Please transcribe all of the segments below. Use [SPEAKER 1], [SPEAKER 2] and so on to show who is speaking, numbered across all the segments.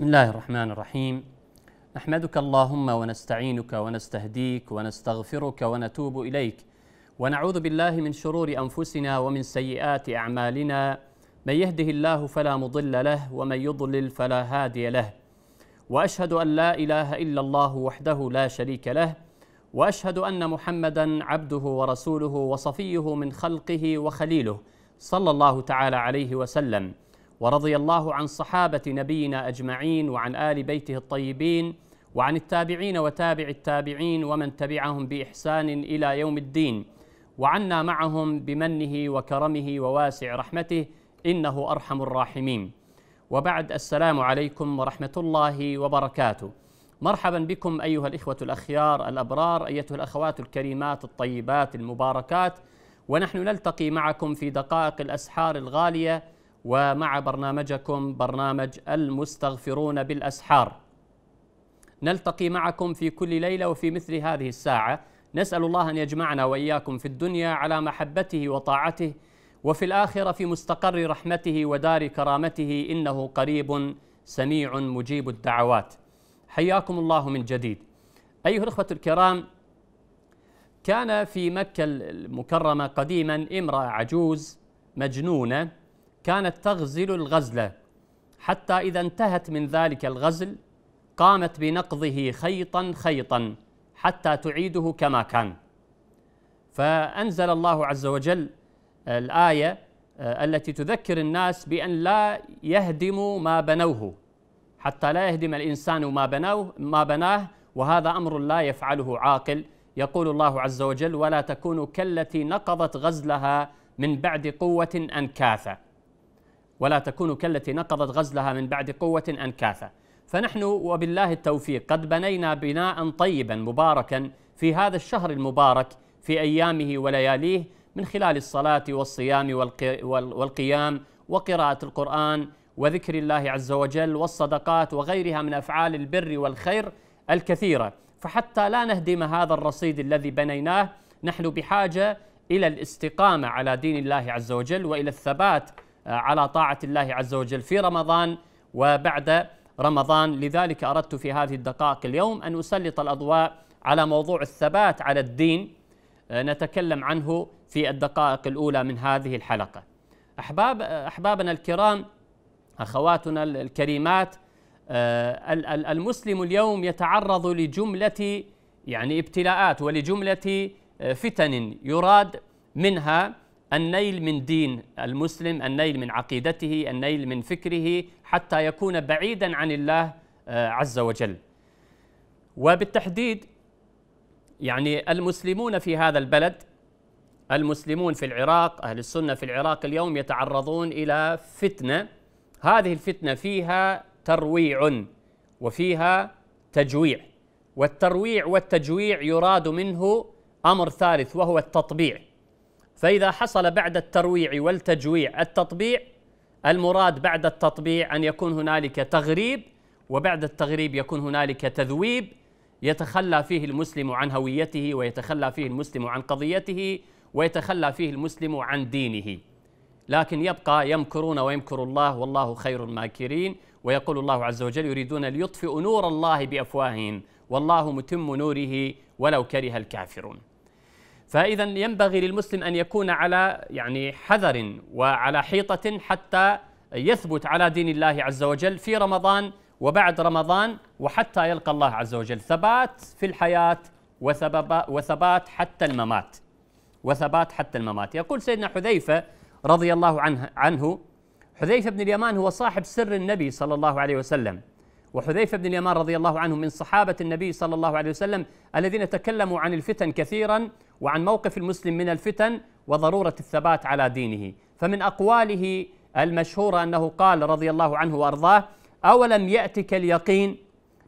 [SPEAKER 1] بسم الله الرحمن الرحيم نحمدك اللهم ونستعينك ونستهديك ونستغفرك ونتوب اليك ونعوذ بالله من شرور انفسنا ومن سيئات اعمالنا من يهده الله فلا مضل له ومن يضلل فلا هادي له واشهد ان لا اله الا الله وحده لا شريك له واشهد ان محمدا عبده ورسوله وصفيه من خلقه وخليله صلى الله تعالى عليه وسلم ورضي الله عن صحابة نبينا أجمعين وعن آل بيته الطيبين وعن التابعين وتابع التابعين ومن تبعهم بإحسان إلى يوم الدين وعنا معهم بمنه وكرمه وواسع رحمته إنه أرحم الراحمين وبعد السلام عليكم ورحمة الله وبركاته مرحبا بكم أيها الإخوة الأخيار الأبرار أيتها الأخوات الكريمات الطيبات المباركات ونحن نلتقي معكم في دقائق الأسحار الغالية ومع برنامجكم برنامج المستغفرون بالاسحار. نلتقي معكم في كل ليله وفي مثل هذه الساعه، نسال الله ان يجمعنا واياكم في الدنيا على محبته وطاعته وفي الاخره في مستقر رحمته ودار كرامته انه قريب سميع مجيب الدعوات. حياكم الله من جديد. ايها الاخوه الكرام كان في مكه المكرمه قديما امراه عجوز مجنونه كانت تغزل الغزلة حتى إذا انتهت من ذلك الغزل قامت بنقضه خيطا خيطا حتى تعيده كما كان فأنزل الله عز وجل الآية آه، التي تذكر الناس بأن لا يهدموا ما بنوه حتى لا يهدم الإنسان ما بنوه ما بناه وهذا أمر لا يفعله عاقل يقول الله عز وجل ولا تكونوا كالتي نقضت غزلها من بعد قوة أنكاثا ولا تكونوا كالتي نقضت غزلها من بعد قوة أنكاثا فنحن وبالله التوفيق قد بنينا بناء طيبا مباركا في هذا الشهر المبارك في أيامه ولياليه من خلال الصلاة والصيام والقيام وقراءة القرآن وذكر الله عز وجل والصدقات وغيرها من أفعال البر والخير الكثيرة فحتى لا نهدم هذا الرصيد الذي بنيناه نحن بحاجة إلى الاستقامة على دين الله عز وجل وإلى الثبات على طاعة الله عز وجل في رمضان وبعد رمضان لذلك أردت في هذه الدقائق اليوم أن أسلط الأضواء على موضوع الثبات على الدين آه، نتكلم عنه في الدقائق الأولى من هذه الحلقة أحباب آه، أحبابنا الكرام أخواتنا الكريمات آه، المسلم اليوم يتعرض لجملة يعني ابتلاءات ولجملة فتن يراد منها النيل من دين المسلم النيل من عقيدته النيل من فكره حتى يكون بعيدا عن الله آه، عز وجل وبالتحديد يعني المسلمون في هذا البلد المسلمون في العراق أهل السنة في العراق اليوم يتعرضون إلى فتنة هذه الفتنة فيها ترويع وفيها تجويع والترويع والتجويع يراد منه أمر ثالث وهو التطبيع فإذا حصل بعد الترويع والتجويع التطبيع المراد بعد التطبيع أن يكون هنالك تغريب وبعد التغريب يكون هنالك تذويب يتخلى فيه المسلم عن هويته ويتخلى فيه المسلم عن قضيته ويتخلى فيه المسلم عن دينه لكن يبقى يمكرون ويمكر الله والله خير الماكرين ويقول الله عز وجل يريدون ليطفئوا نور الله بافواههم والله متم نوره ولو كره الكافرون فإذا ينبغي للمسلم أن يكون على يعني حذر وعلى حيطة حتى يثبت على دين الله عز وجل في رمضان وبعد رمضان وحتى يلقى الله عز وجل ثبات في الحياة وثبات حتى الممات وثبات حتى الممات يقول سيدنا حذيفة رضي الله عنه, عنه حذيفة بن اليمان هو صاحب سر النبي صلى الله عليه وسلم وحذيفة بن اليمان رضي الله عنه من صحابة النبي صلى الله عليه وسلم الذين تكلموا عن الفتن كثيرا وعن موقف المسلم من الفتن وضروره الثبات على دينه فمن اقواله المشهوره انه قال رضي الله عنه وارضاه اولم ياتك اليقين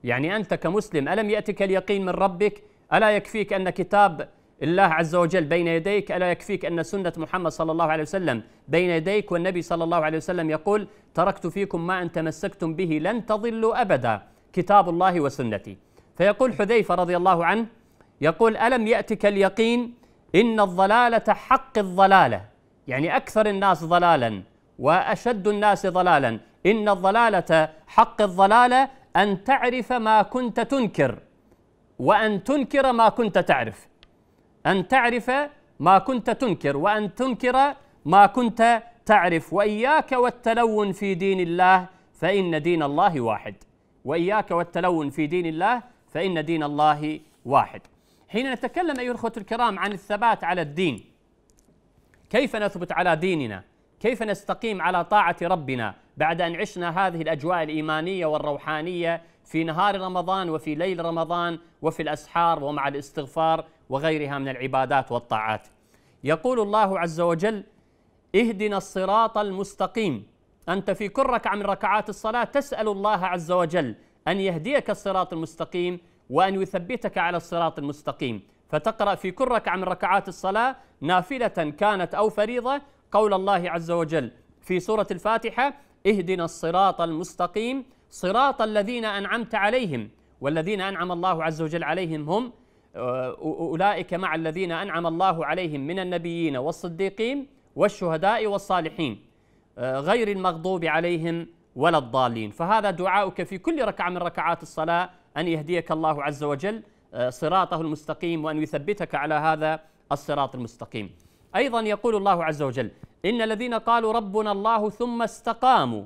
[SPEAKER 1] يعني انت كمسلم الم ياتك اليقين من ربك الا يكفيك ان كتاب الله عز وجل بين يديك الا يكفيك ان سنه محمد صلى الله عليه وسلم بين يديك والنبي صلى الله عليه وسلم يقول تركت فيكم ما ان تمسكتم به لن تضلوا ابدا كتاب الله وسنتي فيقول حذيفه رضي الله عنه يقول ألم يأتك اليقين إن الضلالة حق الضلالة يعني أكثر الناس ضلالا وأشد الناس ضلالا إن الضلالة حق الضلالة أن تعرف ما كنت تنكر وأن تنكر ما كنت تعرف أن تعرف ما كنت تنكر وأن تنكر ما كنت تعرف وإياك والتلون في دين الله فإن دين الله واحد وإياك والتلون في دين الله فإن دين الله واحد حين نتكلم أيها الأخوة الكرام عن الثبات على الدين كيف نثبت على ديننا كيف نستقيم على طاعة ربنا بعد أن عشنا هذه الأجواء الإيمانية والروحانية في نهار رمضان وفي ليل رمضان وفي الأسحار ومع الاستغفار وغيرها من العبادات والطاعات يقول الله عز وجل اهدنا الصراط المستقيم أنت في كل ركعة من ركعات الصلاة تسأل الله عز وجل أن يهديك الصراط المستقيم وأن يثبتك على الصراط المستقيم فتقرأ في كل ركعة من ركعات الصلاة نافلة كانت أو فريضة قول الله عز وجل في سورة الفاتحة اهدنا الصراط المستقيم صراط الذين أنعمت عليهم والذين أنعم الله عز وجل عليهم هم أولئك مع الذين أنعم الله عليهم من النبيين والصديقين والشهداء والصالحين غير المغضوب عليهم ولا الضالين فهذا دعاؤك في كل ركعة من ركعات الصلاة أن يهديك الله عز وجل آه، صراطه المستقيم وأن يثبتك على هذا الصراط المستقيم أيضا يقول الله عز وجل إن الذين قالوا ربنا الله ثم استقاموا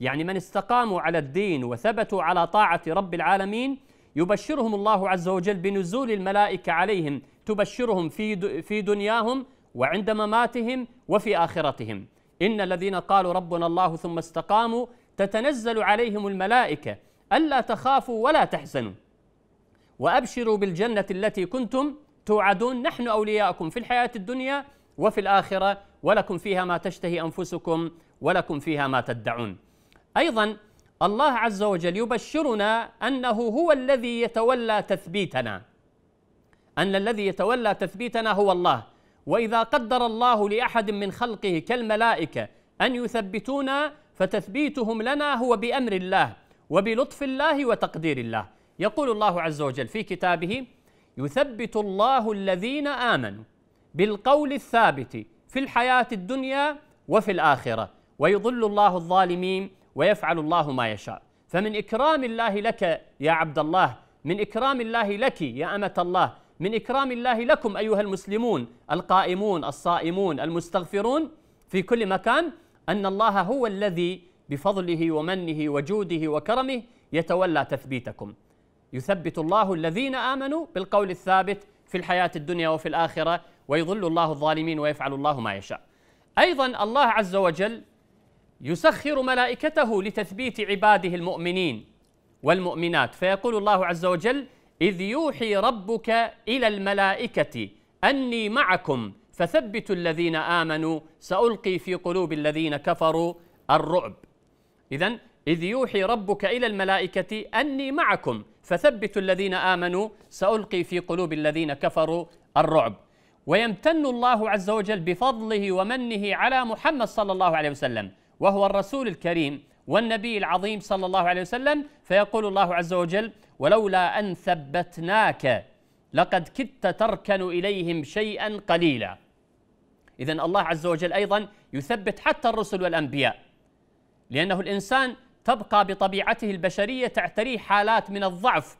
[SPEAKER 1] يعني من استقاموا على الدين وثبتوا على طاعة رب العالمين يبشرهم الله عز وجل بنزول الملائكة عليهم تبشرهم في في دنياهم وعند مماتهم وفي آخرتهم إن الذين قالوا ربنا الله ثم استقاموا تتنزل عليهم الملائكة ألا تخافوا ولا تحزنوا وأبشروا بالجنة التي كنتم توعدون نحن أولياءكم في الحياة الدنيا وفي الآخرة ولكم فيها ما تشتهي أنفسكم ولكم فيها ما تدعون أيضا الله عز وجل يبشرنا أنه هو الذي يتولى تثبيتنا أن الذي يتولى تثبيتنا هو الله وإذا قدر الله لأحد من خلقه كالملائكة أن يثبتونا فتثبيتهم لنا هو بأمر الله وبلطف الله وتقدير الله يقول الله عز وجل في كتابه يثبت الله الذين آمنوا بالقول الثابت في الحياة الدنيا وفي الآخرة ويضل الله الظالمين ويفعل الله ما يشاء فمن إكرام الله لك يا عبد الله من إكرام الله لك يا أمة الله من إكرام الله لكم أيها المسلمون القائمون الصائمون المستغفرون في كل مكان أن الله هو الذي بفضله ومنه وجوده وكرمه يتولى تثبيتكم يثبت الله الذين امنوا بالقول الثابت في الحياه الدنيا وفي الاخره ويضل الله الظالمين ويفعل الله ما يشاء ايضا الله عز وجل يسخر ملائكته لتثبيت عباده المؤمنين والمؤمنات فيقول الله عز وجل اذ يوحي ربك الى الملائكه اني معكم فثبتوا الذين امنوا سالقي في قلوب الذين كفروا الرعب إذا إذ يوحي ربك إلى الملائكة أني معكم فثبتوا الذين آمنوا سألقي في قلوب الذين كفروا الرعب ويمتن الله عز وجل بفضله ومنه على محمد صلى الله عليه وسلم وهو الرسول الكريم والنبي العظيم صلى الله عليه وسلم فيقول الله عز وجل ولولا أن ثبتناك لقد كدت تركن إليهم شيئا قليلا إذا الله عز وجل أيضا يثبت حتى الرسل والأنبياء لأنه الإنسان تبقى بطبيعته البشرية تعتريه حالات من الضعف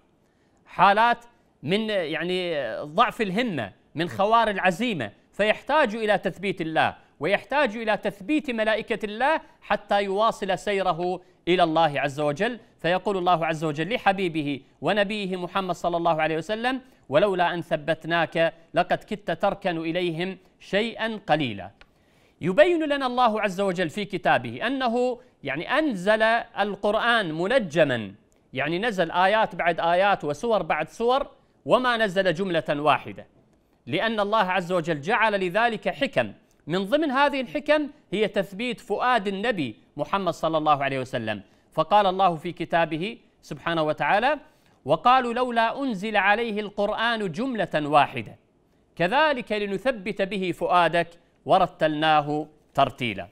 [SPEAKER 1] حالات من يعني ضعف الهمة من خوار العزيمة فيحتاج إلى تثبيت الله ويحتاج إلى تثبيت ملائكة الله حتى يواصل سيره إلى الله عز وجل فيقول الله عز وجل لحبيبه ونبيه محمد صلى الله عليه وسلم ولولا أن ثبتناك لقد كدت تركن إليهم شيئا قليلا يبين لنا الله عز وجل في كتابه أنه يعني أنزل القرآن منجما يعني نزل آيات بعد آيات وسور بعد سور وما نزل جملة واحدة لأن الله عز وجل جعل لذلك حكم من ضمن هذه الحكم هي تثبيت فؤاد النبي محمد صلى الله عليه وسلم فقال الله في كتابه سبحانه وتعالى وقالوا لولا أنزل عليه القرآن جملة واحدة كذلك لنثبت به فؤادك ورتلناه ترتيلا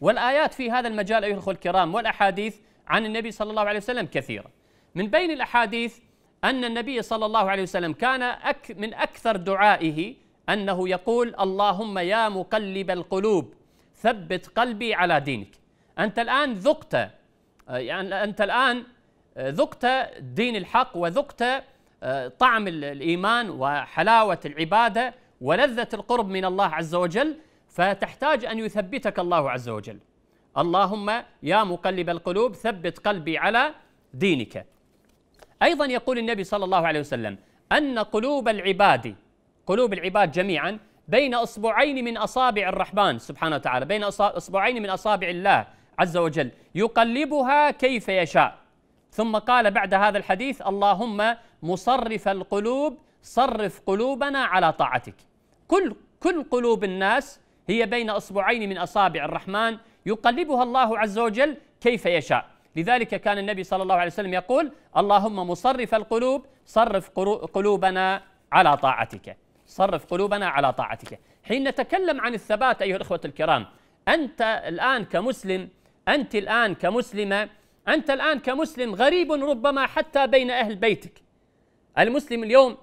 [SPEAKER 1] والآيات في هذا المجال أيها الأخوة الكرام والأحاديث عن النبي صلى الله عليه وسلم كثيرة من بين الأحاديث أن النبي صلى الله عليه وسلم كان أك من أكثر دعائه أنه يقول اللهم يا مقلب القلوب ثبت قلبي على دينك أنت الآن ذقت يعني أنت الآن ذقت دين الحق وذقت آه، طعم الإيمان وحلاوة العبادة ولذة القرب من الله عز وجل فتحتاج أن يثبتك الله عز وجل اللهم يا مقلب القلوب ثبت قلبي على دينك أيضا يقول النبي صلى الله عليه وسلم أن قلوب العباد قلوب العباد جميعا بين أصبعين من أصابع الرحمن سبحانه وتعالى بين أصبعين من أصابع الله عز وجل يقلبها كيف يشاء ثم قال بعد هذا الحديث اللهم مصرف القلوب صرف قلوبنا على طاعتك كل كل قلوب الناس هي بين اصبعين من اصابع الرحمن يقلبها الله عز وجل كيف يشاء لذلك كان النبي صلى الله عليه وسلم يقول اللهم مصرف القلوب صرف قلوبنا على طاعتك صرف قلوبنا على طاعتك حين نتكلم عن الثبات ايها الاخوه الكرام انت الان كمسلم انت الان كمسلمه انت الان كمسلم غريب ربما حتى بين اهل بيتك المسلم اليوم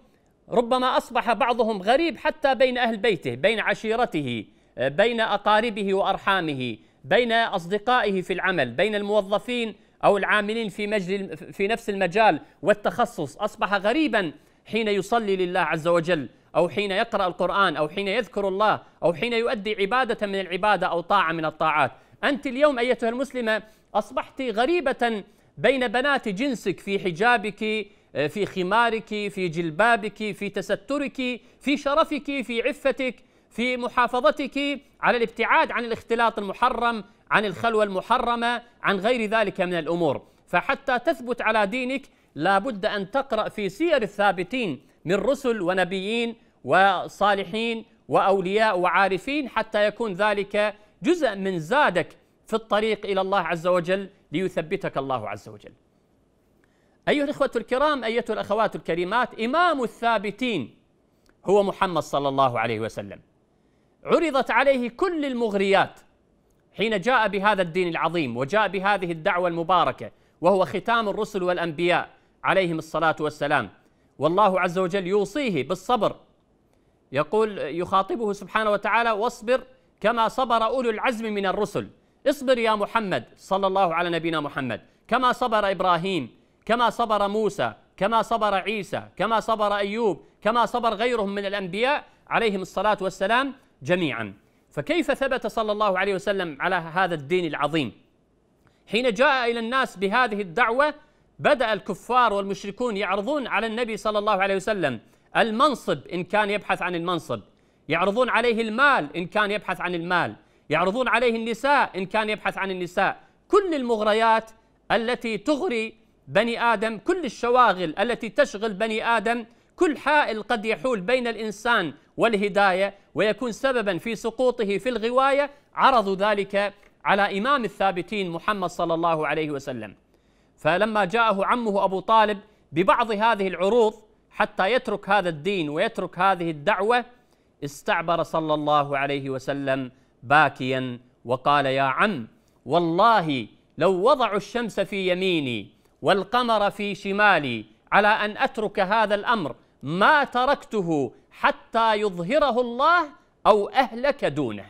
[SPEAKER 1] ربما أصبح بعضهم غريب حتى بين أهل بيته بين عشيرته بين أقاربه وأرحامه بين أصدقائه في العمل بين الموظفين أو العاملين في, مجل في نفس المجال والتخصص أصبح غريبا حين يصلي لله عز وجل أو حين يقرأ القرآن أو حين يذكر الله أو حين يؤدي عبادة من العبادة أو طاعة من الطاعات أنت اليوم أيتها المسلمة أصبحت غريبة بين بنات جنسك في حجابك آه، في خمارك في جلبابك في تسترك في شرفك في عفتك في محافظتك على الابتعاد عن الاختلاط المحرم عن الخلوة المحرمة عن غير ذلك من الأمور فحتى تثبت على دينك لا بد أن تقرأ في سير الثابتين من رسل ونبيين وصالحين وأولياء وعارفين حتى يكون ذلك جزء من زادك في الطريق إلى الله عز وجل ليثبتك الله عز وجل أيها الإخوة الكرام أيها الأخوات الكريمات إمام الثابتين هو محمد صلى الله عليه وسلم عرضت عليه كل المغريات حين جاء بهذا الدين العظيم وجاء بهذه الدعوة المباركة وهو ختام الرسل والأنبياء عليهم الصلاة والسلام والله عز وجل يوصيه بالصبر يقول يخاطبه سبحانه وتعالى واصبر كما صبر أولو العزم من الرسل اصبر يا محمد صلى الله على نبينا محمد كما صبر إبراهيم كما صبر موسى كما صبر عيسى كما صبر أيوب كما صبر غيرهم من الأنبياء عليهم الصلاة والسلام جميعا فكيف ثبت صلى الله عليه وسلم على هذا الدين العظيم حين جاء إلى الناس بهذه الدعوة بدأ الكفار والمشركون يعرضون على النبي صلى الله عليه وسلم المنصب إن كان يبحث عن المنصب يعرضون عليه المال إن كان يبحث عن المال يعرضون عليه النساء إن كان يبحث عن النساء كل المغريات التي تغري بني آدم كل الشواغل التي تشغل بني آدم كل حائل قد يحول بين الإنسان والهداية ويكون سببا في سقوطه في الغواية عرضوا ذلك على إمام الثابتين محمد صلى الله عليه وسلم فلما جاءه عمه أبو طالب ببعض هذه العروض حتى يترك هذا الدين ويترك هذه الدعوة استعبر صلى الله عليه وسلم باكيا وقال يا عم والله لو وضعوا الشمس في يميني والقمر في شمالي على أن أترك هذا الأمر ما تركته حتى يظهره الله أو أهلك دونه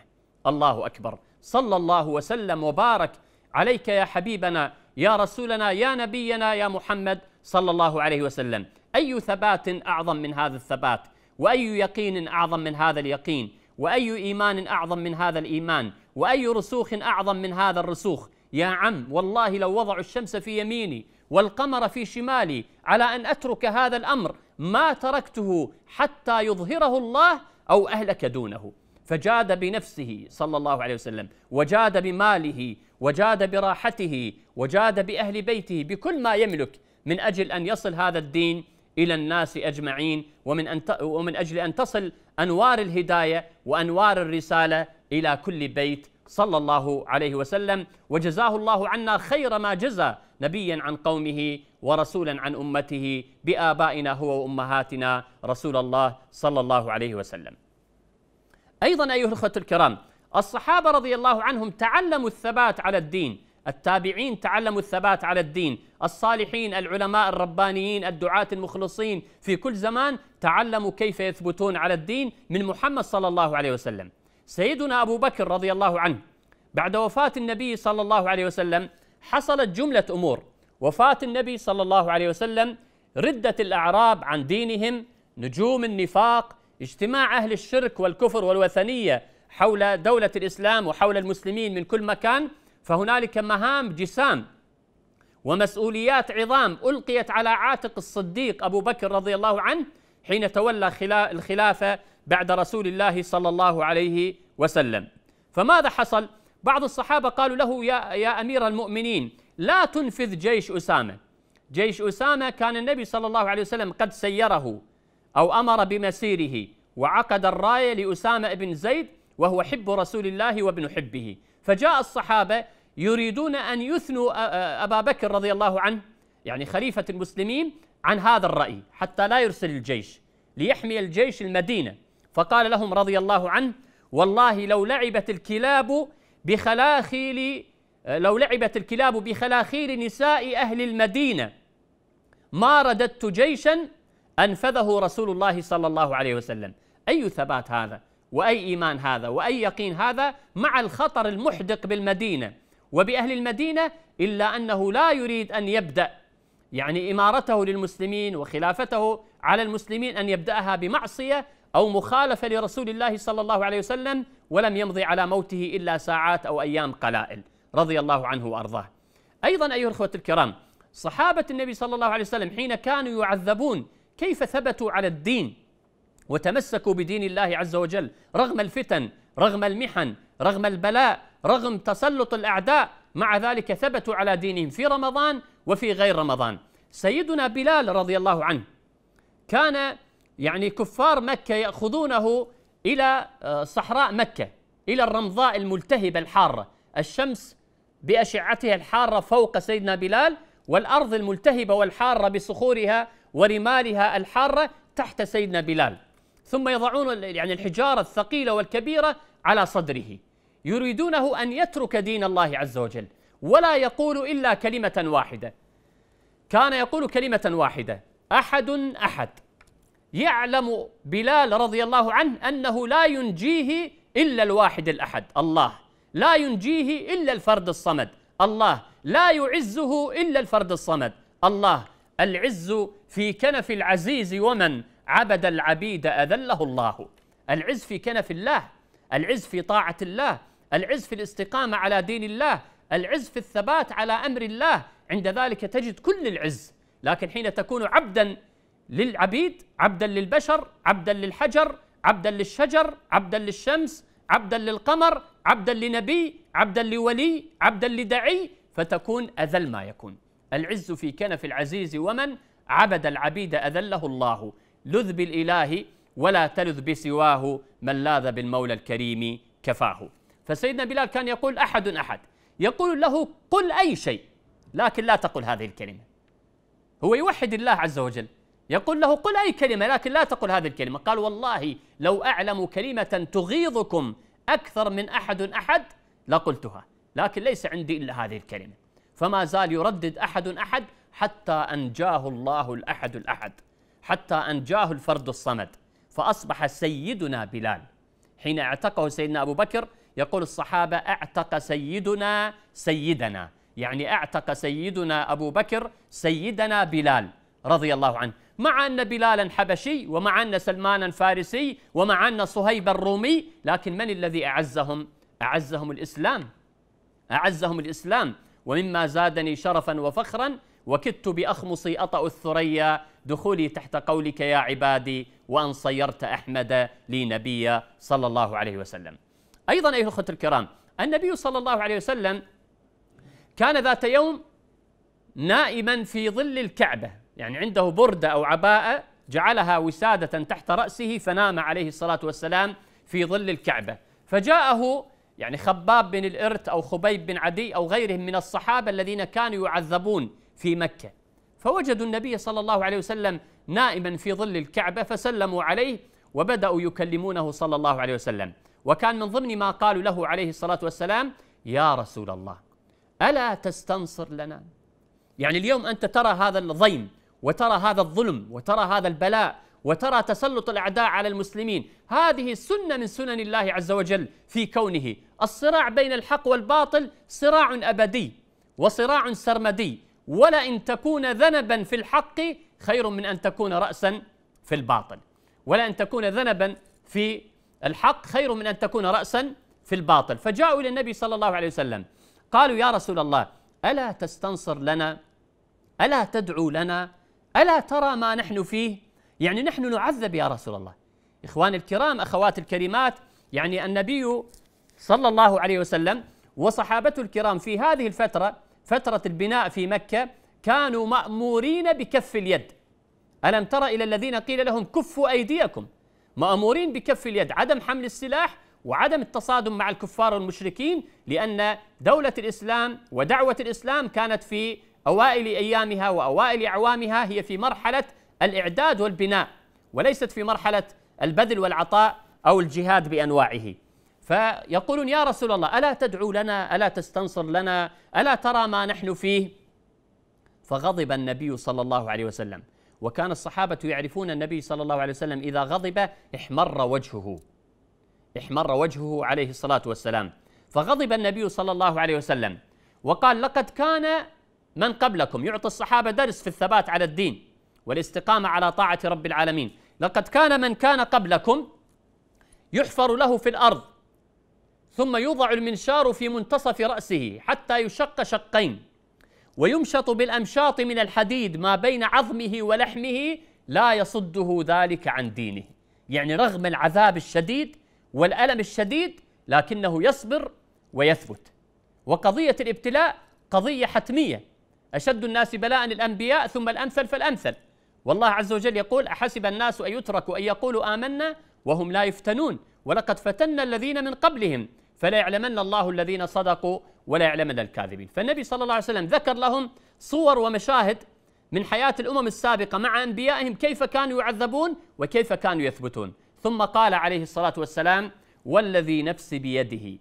[SPEAKER 1] الله أكبر صلى الله وسلم وبارك عليك يا حبيبنا يا رسولنا يا نبينا يا محمد صلى الله عليه وسلم أي ثبات أعظم من هذا الثبات وأي يقين أعظم من هذا اليقين وأي إيمان أعظم من هذا الإيمان وأي رسوخ أعظم من هذا الرسوخ يا عم والله لو وضعوا الشمس في يميني والقمر في شمالي على أن أترك هذا الأمر ما تركته حتى يظهره الله أو أهلك دونه فجاد بنفسه صلى الله عليه وسلم وجاد بماله وجاد براحته وجاد بأهل بيته بكل ما يملك من أجل أن يصل هذا الدين إلى الناس أجمعين ومن, أن ومن أجل أن تصل أنوار الهداية وأنوار الرسالة إلى كل بيت صلى الله عليه وسلم وجزاه الله عنا خير ما جزى نبيا عن قومه ورسولا عن امته بابائنا هو وامهاتنا رسول الله صلى الله عليه وسلم. ايضا ايها الاخوه الكرام الصحابه رضي الله عنهم تعلموا الثبات على الدين التابعين تعلموا الثبات على الدين الصالحين العلماء الربانيين الدعاة المخلصين في كل زمان تعلموا كيف يثبتون على الدين من محمد صلى الله عليه وسلم سيدنا أبو بكر رضي الله عنه بعد وفاة النبي صلى الله عليه وسلم حصلت جملة أمور وفاة النبي صلى الله عليه وسلم ردة الأعراب عن دينهم نجوم النفاق اجتماع أهل الشرك والكفر والوثنية حول دولة الإسلام وحول المسلمين من كل مكان فهنالك مهام جسام ومسؤوليات عظام ألقيت على عاتق الصديق أبو بكر رضي الله عنه حين تولى الخلافة بعد رسول الله صلى الله عليه وسلم فماذا حصل؟ بعض الصحابة قالوا له يا, يا أمير المؤمنين لا تنفذ جيش أسامة جيش أسامة كان النبي صلى الله عليه وسلم قد سيره أو أمر بمسيره وعقد الراية لأسامة بن زيد وهو حب رسول الله وابن حبه فجاء الصحابة يريدون أن يثنوا أبا بكر رضي الله عنه يعني خليفة المسلمين عن هذا الرأي حتى لا يرسل الجيش ليحمي الجيش المدينة فقال لهم رضي الله عنه والله لو لعبت الكلاب بخلاخيل لو لعبت الكلاب بخلاخيل نساء أهل المدينة ما رددت جيشا أنفذه رسول الله صلى الله عليه وسلم أي ثبات هذا وأي إيمان هذا وأي يقين هذا مع الخطر المحدق بالمدينة وبأهل المدينة إلا أنه لا يريد أن يبدأ يعني إمارته للمسلمين وخلافته على المسلمين أن يبدأها بمعصية أو مخالفة لرسول الله صلى الله عليه وسلم ولم يمضي على موته إلا ساعات أو أيام قلائل رضي الله عنه وأرضاه أيضا أيها الأخوة الكرام صحابة النبي صلى الله عليه وسلم حين كانوا يعذبون كيف ثبتوا على الدين وتمسكوا بدين الله عز وجل رغم الفتن رغم المحن رغم البلاء رغم تسلط الأعداء مع ذلك ثبتوا على دينهم في رمضان وفي غير رمضان سيدنا بلال رضي الله عنه كان يعني كفار مكة يأخذونه إلى آه، صحراء مكة إلى الرمضاء الملتهبة الحارة الشمس بأشعتها الحارة فوق سيدنا بلال والأرض الملتهبة والحارة بصخورها ورمالها الحارة تحت سيدنا بلال ثم يضعون يعني الحجارة الثقيلة والكبيرة على صدره يريدونه أن يترك دين الله عز وجل ولا يقول إلا كلمة واحدة كان يقول كلمة واحدة أحد أحد يعلم بلال رضي الله عنه أنه لا ينجيه إلا الواحد الأحد الله لا ينجيه إلا الفرد الصمد الله لا يعزه إلا الفرد الصمد الله العز في كنف العزيز ومن عبد العبيد أذله الله العز في كنف الله العز في طاعة الله العز في الاستقامة على دين الله العز في الثبات على أمر الله عند ذلك تجد كل العز لكن حين تكون عبدا للعبيد عبدا للبشر عبدا للحجر عبدا للشجر عبدا للشمس عبدا للقمر عبدا لنبي عبدا لولي عبدا لدعي فتكون أذل ما يكون العز في كنف العزيز ومن عبد العبيد أذله الله لذ بالإله ولا تلذ بسواه من لاذ بالمولى الكريم كفاه فسيدنا بلال كان يقول أحد أحد يقول له قل أي شيء لكن لا تقل هذه الكلمة هو يوحد الله عز وجل يقول له قل أي كلمة لكن لا تقل هذه الكلمة قال والله لو أعلم كلمة تغيظكم أكثر من أحد أحد لقلتها لكن ليس عندي إلا هذه الكلمة فما زال يردد أحد أحد حتى أنجاه الله الأحد الأحد حتى أنجاه الفرد الصمد فأصبح سيدنا بلال حين اعتقه سيدنا أبو بكر يقول الصحابة اعتق سيدنا سيدنا يعني اعتق سيدنا أبو بكر سيدنا بلال رضي الله عنه مع أن بلالا حبشي ومع أن سلمانا فارسي ومع أن صهيب الرومي لكن من الذي أعزهم؟ أعزهم الإسلام أعزهم الإسلام ومما زادني شرفا وفخرا وكدت بأخمصي أطأ الثريا دخولي تحت قولك يا عبادي وأن صيرت أحمد لي نبيا صلى الله عليه وسلم أيضا أيها الأخوة الكرام النبي صلى الله عليه وسلم كان ذات يوم نائما في ظل الكعبة يعني عنده برده او عباءه جعلها وساده تحت راسه فنام عليه الصلاه والسلام في ظل الكعبه فجاءه يعني خباب بن الارت او خبيب بن عدي او غيرهم من الصحابه الذين كانوا يعذبون في مكه فوجدوا النبي صلى الله عليه وسلم نائما في ظل الكعبه فسلموا عليه وبداوا يكلمونه صلى الله عليه وسلم وكان من ضمن ما قالوا له عليه الصلاه والسلام يا رسول الله الا تستنصر لنا يعني اليوم انت ترى هذا الضيم وترى هذا الظلم وترى هذا البلاء وترى تسلط الاعداء على المسلمين هذه سنه من سنن الله عز وجل في كونه الصراع بين الحق والباطل صراع ابدي وصراع سرمدي ولئن تكون ذنبا في الحق خير من ان تكون راسا في الباطل ولئن تكون ذنبا في الحق خير من ان تكون راسا في الباطل فجاءوا الى النبي صلى الله عليه وسلم قالوا يا رسول الله الا تستنصر لنا الا تدعو لنا ألا ترى ما نحن فيه يعني نحن نعذب يا رسول الله إخواني الكرام أخوات الكريمات يعني النبي صلى الله عليه وسلم وصحابته الكرام في هذه الفترة فترة البناء في مكة كانوا مأمورين بكف اليد ألم ترى إلى الذين قيل لهم كفوا أيديكم مأمورين بكف اليد عدم حمل السلاح وعدم التصادم مع الكفار والمشركين لأن دولة الإسلام ودعوة الإسلام كانت في أوائل أيامها وأوائل أعوامها هي في مرحلة الإعداد والبناء وليست في مرحلة البذل والعطاء أو الجهاد بأنواعه فيقولون يا رسول الله ألا تدعو لنا ألا تستنصر لنا ألا ترى ما نحن فيه فغضب النبي صلى الله عليه وسلم وكان الصحابة يعرفون النبي صلى الله عليه وسلم إذا غضب احمر وجهه احمر وجهه عليه الصلاة والسلام فغضب النبي صلى الله عليه وسلم وقال لقد كان من قبلكم يعطي الصحابة درس في الثبات على الدين والاستقامة على طاعة رب العالمين لقد كان من كان قبلكم يحفر له في الأرض ثم يوضع المنشار في منتصف رأسه حتى يشق شقين ويمشط بالأمشاط من الحديد ما بين عظمه ولحمه لا يصده ذلك عن دينه يعني رغم العذاب الشديد والألم الشديد لكنه يصبر ويثبت وقضية الابتلاء قضية حتمية أشد الناس بلاء الأنبياء ثم الأمثل فالأمثل والله عز وجل يقول أحسب الناس أن يتركوا أن يقولوا آمنا وهم لا يفتنون ولقد فتنا الذين من قبلهم فلا يعلمن الله الذين صدقوا ولا يعلمن الكاذبين فالنبي صلى الله عليه وسلم ذكر لهم صور ومشاهد من حياة الأمم السابقة مع أنبيائهم كيف كانوا يعذبون وكيف كانوا يثبتون ثم قال عليه الصلاة والسلام والذي نفسي بيده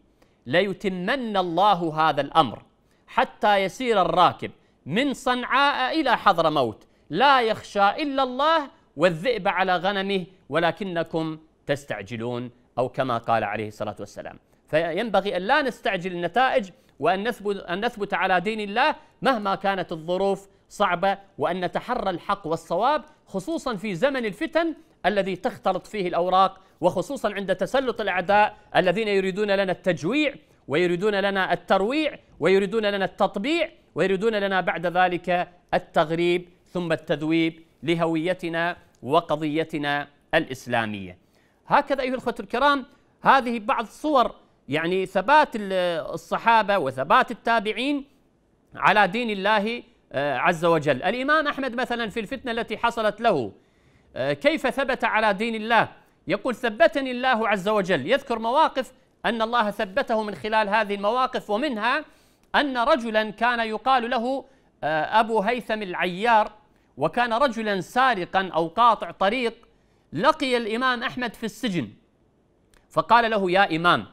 [SPEAKER 1] ليتمن الله هذا الأمر حتى يسير الراكب من صنعاء إلى حضر موت لا يخشى إلا الله والذئب على غنمه ولكنكم تستعجلون أو كما قال عليه الصلاة والسلام فينبغي أن لا نستعجل النتائج وأن نثبت, أن نثبت على دين الله مهما كانت الظروف صعبة وأن نتحرى الحق والصواب خصوصا في زمن الفتن الذي تختلط فيه الأوراق وخصوصا عند تسلط الأعداء الذين يريدون لنا التجويع ويريدون لنا الترويع ويريدون لنا التطبيع ويريدون لنا بعد ذلك التغريب ثم التذويب لهويتنا وقضيتنا الاسلاميه. هكذا ايها الاخوه الكرام هذه بعض صور يعني ثبات الصحابه وثبات التابعين على دين الله آه، عز وجل. الامام احمد مثلا في الفتنه التي حصلت له آه، كيف ثبت على دين الله؟ يقول ثبتني الله عز وجل، يذكر مواقف ان الله ثبته من خلال هذه المواقف ومنها أن رجلا كان يقال له آه، أبو هيثم العيار وكان رجلا سارقا أو قاطع طريق لقي الإمام أحمد في السجن فقال له يا إمام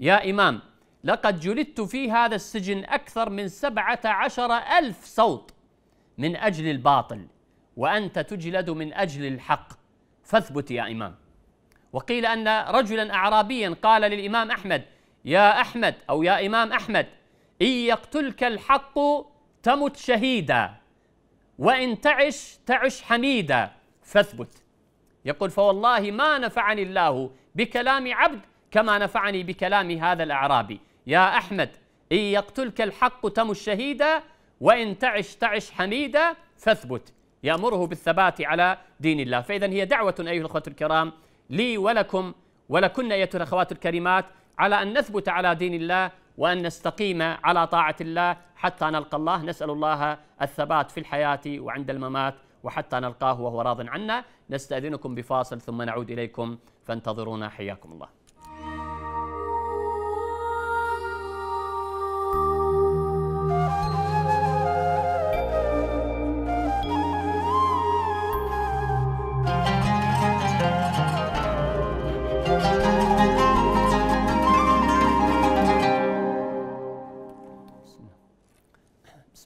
[SPEAKER 1] يا إمام لقد جلدت في هذا السجن أكثر من سبعة عشر ألف صوت من أجل الباطل وأنت تجلد من أجل الحق فاثبت يا إمام وقيل أن رجلا أعرابيا قال للإمام أحمد يا أحمد أو يا إمام أحمد إن يقتلك الحق تمت شهيدا وإن تعش تعش حميدا فاثبت يقول فوالله ما نفعني الله بكلام عبد كما نفعني بكلام هذا الأعرابي يا أحمد إن يقتلك الحق تمت شهيدا وإن تعش تعش حميدا فاثبت يأمره بالثبات على دين الله فإذا هي دعوة أيها الأخوة الكرام لي ولكم ولكن أيتها الأخوات الكريمات على أن نثبت على دين الله وأن نستقيم على طاعة الله حتى نلقى الله نسأل الله الثبات في الحياة وعند الممات وحتى نلقاه وهو راض عنا نستأذنكم بفاصل ثم نعود إليكم فانتظرونا حياكم الله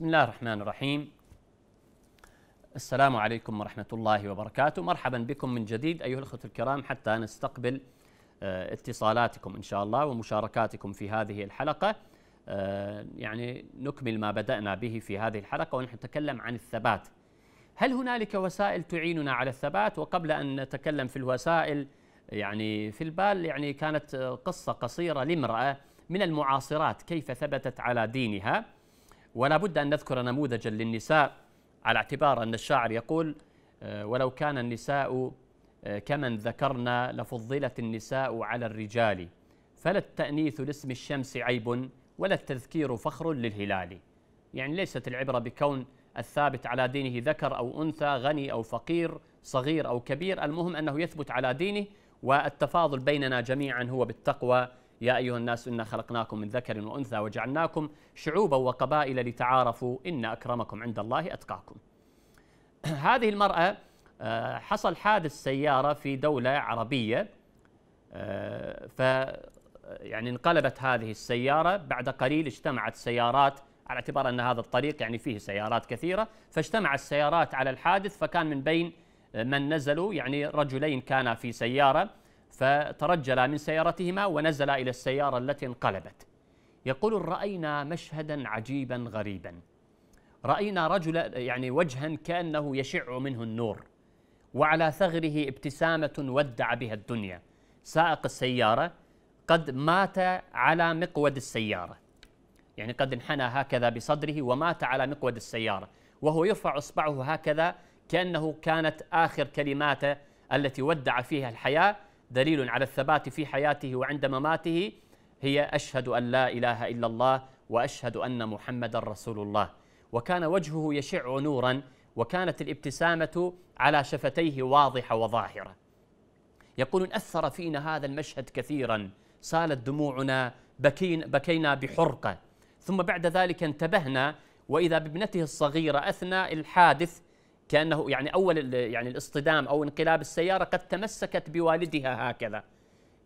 [SPEAKER 1] بسم الله الرحمن الرحيم السلام عليكم ورحمة الله وبركاته مرحبا بكم من جديد أيها الأخوة الكرام حتى نستقبل آه، اتصالاتكم إن شاء الله ومشاركاتكم في هذه الحلقة آه، يعني نكمل ما بدأنا به في هذه الحلقة ونحن نتكلم عن الثبات هل هنالك وسائل تعيننا على الثبات وقبل أن نتكلم في الوسائل يعني في البال يعني كانت قصة قصيرة لامرأة من المعاصرات كيف ثبتت على دينها ولا بد أن نذكر نموذجا للنساء على اعتبار أن الشاعر يقول آه، ولو كان النساء آه، كمن ذكرنا لفضلت النساء على الرجال فلا التأنيث لاسم الشمس عيب ولا التذكير فخر للهلال يعني ليست العبرة بكون الثابت على دينه ذكر أو أنثى غني أو فقير صغير أو كبير المهم أنه يثبت على دينه والتفاضل بيننا جميعا هو بالتقوى يا أيها الناس إنا خلقناكم من ذكر وأنثى وجعلناكم شعوبا وقبائل لتعارفوا إن أكرمكم عند الله أتقاكم هذه المرأة آه، حصل حادث سيارة في دولة عربية آه، ف يعني انقلبت هذه السيارة بعد قليل اجتمعت سيارات على اعتبار أن هذا الطريق يعني فيه سيارات كثيرة فاجتمع السيارات على الحادث فكان من بين آه، من نزلوا يعني رجلين كانا في سيارة فترجلا من سيارتهما ونزلا إلى السيارة التي انقلبت يقول رأينا مشهدا عجيبا غريبا رأينا رجلا يعني وجها كأنه يشع منه النور وعلى ثغره ابتسامة ودع بها الدنيا سائق السيارة قد مات على مقود السيارة يعني قد انحنى هكذا بصدره ومات على مقود السيارة وهو يرفع إصبعه هكذا كأنه كانت آخر كلماته التي ودع فيها الحياة دليل على الثبات في حياته وعند مماته هي أشهد أن لا إله إلا الله وأشهد أن محمد رسول الله وكان وجهه يشع نورا وكانت الابتسامة على شفتيه واضحة وظاهرة يقول أثر فينا هذا المشهد كثيرا سالت دموعنا بكين بكينا بحرقة ثم بعد ذلك انتبهنا وإذا بابنته الصغيرة أثناء الحادث كانه يعني اول يعني الاصطدام او انقلاب السياره قد تمسكت بوالدها هكذا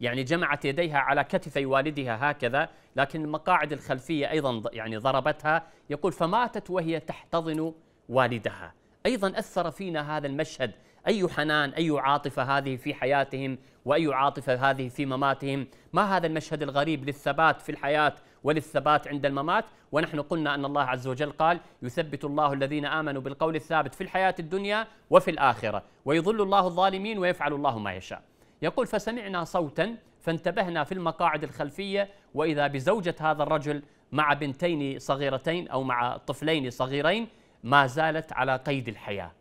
[SPEAKER 1] يعني جمعت يديها على كتفي والدها هكذا لكن المقاعد الخلفيه ايضا يعني ضربتها يقول فماتت وهي تحتضن والدها ايضا اثر فينا هذا المشهد أي حنان أي عاطفة هذه في حياتهم وأي عاطفة هذه في مماتهم ما هذا المشهد الغريب للثبات في الحياة وللثبات عند الممات ونحن قلنا أن الله عز وجل قال يثبت الله الذين آمنوا بالقول الثابت في الحياة الدنيا وفي الآخرة ويضل الله الظالمين ويفعل الله ما يشاء يقول فسمعنا صوتا فانتبهنا في المقاعد الخلفية وإذا بزوجة هذا الرجل مع بنتين صغيرتين أو مع طفلين صغيرين ما زالت على قيد الحياة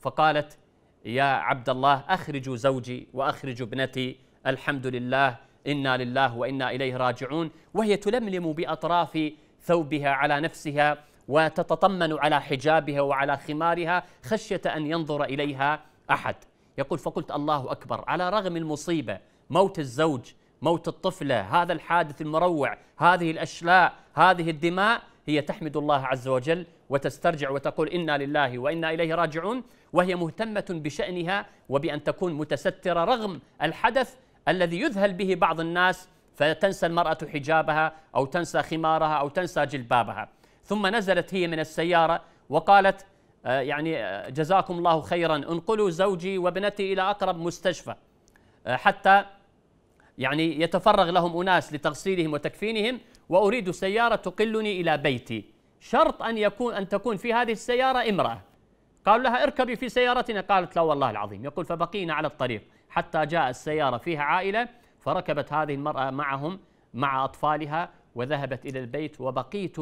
[SPEAKER 1] فقالت يا عبد الله أخرجوا زوجي وأخرجوا ابنتي الحمد لله إنا لله وإنا إليه راجعون وهي تلملم بأطراف ثوبها على نفسها وتتطمن على حجابها وعلى خمارها خشية أن ينظر إليها أحد يقول فقلت الله أكبر على رغم المصيبة موت الزوج موت الطفلة هذا الحادث المروع هذه الأشلاء هذه الدماء هي تحمد الله عز وجل وتسترجع وتقول انا لله وانا اليه راجعون وهي مهتمه بشانها وبان تكون متستره رغم الحدث الذي يذهل به بعض الناس فتنسى المراه حجابها او تنسى خمارها او تنسى جلبابها ثم نزلت هي من السياره وقالت آه، يعني آه، جزاكم الله خيرا انقلوا زوجي وابنتي الى اقرب مستشفى آه، حتى يعني يتفرغ لهم اناس لتغسيلهم وتكفينهم واريد سياره تقلني الى بيتي شرط أن يكون أن تكون في هذه السيارة امرأة قالوا لها اركبي في سيارتنا قالت لا والله العظيم يقول فبقينا على الطريق حتى جاء السيارة فيها عائلة فركبت هذه المرأة معهم مع أطفالها وذهبت إلى البيت وبقيت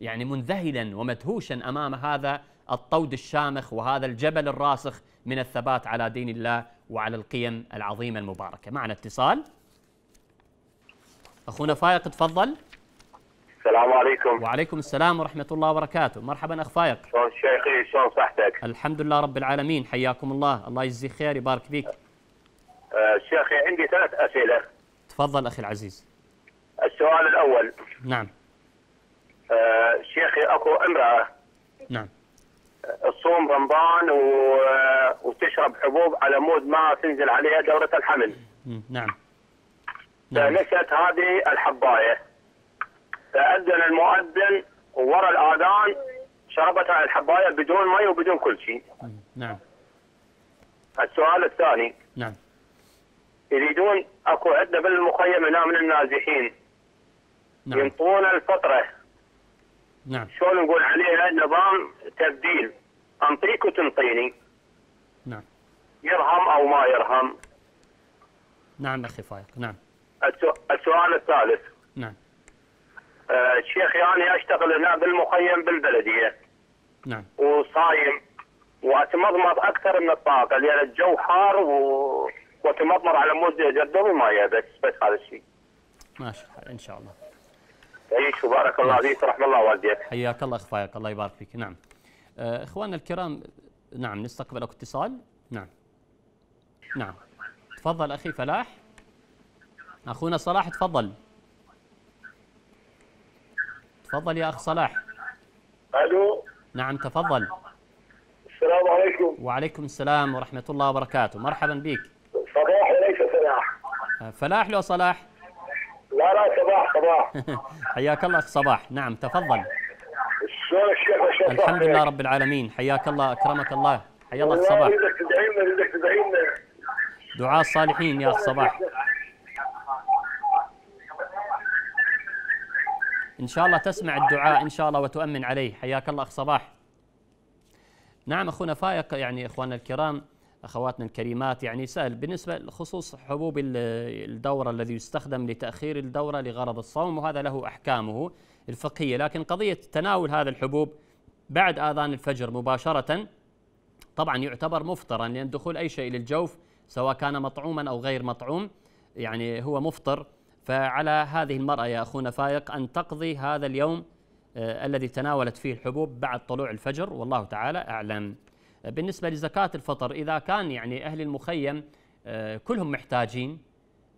[SPEAKER 1] يعني منذهلا ومدهوشا أمام هذا الطود الشامخ وهذا الجبل الراسخ من الثبات على دين الله وعلى القيم العظيمة المباركة معنا اتصال أخونا فايق تفضل السلام عليكم وعليكم السلام ورحمة الله وبركاته مرحبا أخ فايق
[SPEAKER 2] شلون شيخي شلون صحتك
[SPEAKER 1] الحمد لله رب العالمين حياكم الله الله يجزيك خير يبارك فيك
[SPEAKER 2] أه، شيخي عندي ثلاث أسئلة
[SPEAKER 1] تفضل أخي العزيز
[SPEAKER 2] السؤال الأول نعم أه، شيخي أكو امرأة نعم تصوم رمضان و... وتشرب حبوب على مود ما تنزل عليها دورة الحمل
[SPEAKER 1] نعم نعم
[SPEAKER 2] فنشأت هذه الحباية فأذن المؤذن وراء الآذان شربت هاي الحباية بدون مي وبدون كل شيء نعم السؤال الثاني نعم يريدون اكو عندنا بالمخيم هنا من النازحين نعم ينطون الفطرة. نعم شلون نقول عليها نظام تبديل انطيك وتنطيني نعم يرهم او ما يرهم
[SPEAKER 1] نعم اخي فايق نعم
[SPEAKER 2] السؤال الثالث نعم آه، شيخي يعني انا اشتغل هنا بالمخيم بالبلديه نعم وصايم واتمضمض اكثر من الطاقه لان الجو حار و... واتمضمض على مود اجدد وما يبس بس هذا الشيء
[SPEAKER 1] ماشي ان شاء الله
[SPEAKER 2] تعيش وبارك الله فيك رحم الله والديك
[SPEAKER 1] حياك الله اخ فايق الله يبارك فيك نعم آه، اخواننا الكرام نعم نستقبل اتصال نعم نعم تفضل اخي فلاح اخونا صلاح تفضل تفضل يا أخ صلاح ألو نعم تفضل السلام عليكم وعليكم السلام ورحمة الله وبركاته مرحبا بك
[SPEAKER 2] صباح وليس فلاح
[SPEAKER 1] فلاح لو صلاح
[SPEAKER 2] لا لا صباح صباح
[SPEAKER 1] حياك الله أخ صباح نعم تفضل
[SPEAKER 2] الحمد لله رب
[SPEAKER 1] العالمين حياك الله أكرمك الله حيا الله أخ صباح بدك
[SPEAKER 2] تدعي لنا بدك تدعي لنا دعاء الصالحين يا أخ صباح
[SPEAKER 1] إن شاء الله تسمع الدعاء إن شاء الله وتؤمن عليه حياك الله أخ صباح نعم أخونا فايق يعني إخواننا الكرام أخواتنا الكريمات يعني سأل بالنسبة لخصوص حبوب الدورة الذي يستخدم لتأخير الدورة لغرض الصوم وهذا له أحكامه الفقهية لكن قضية تناول هذا الحبوب بعد آذان الفجر مباشرة طبعا يعتبر مفطرا لأن دخول أي شيء للجوف سواء كان مطعوما أو غير مطعوم يعني هو مفطر فعلى هذه المرأة يا أخونا فايق أن تقضي هذا اليوم آه، الذي تناولت فيه الحبوب بعد طلوع الفجر والله تعالى أعلم آه، بالنسبة لزكاة الفطر إذا كان يعني أهل المخيم آه، كلهم محتاجين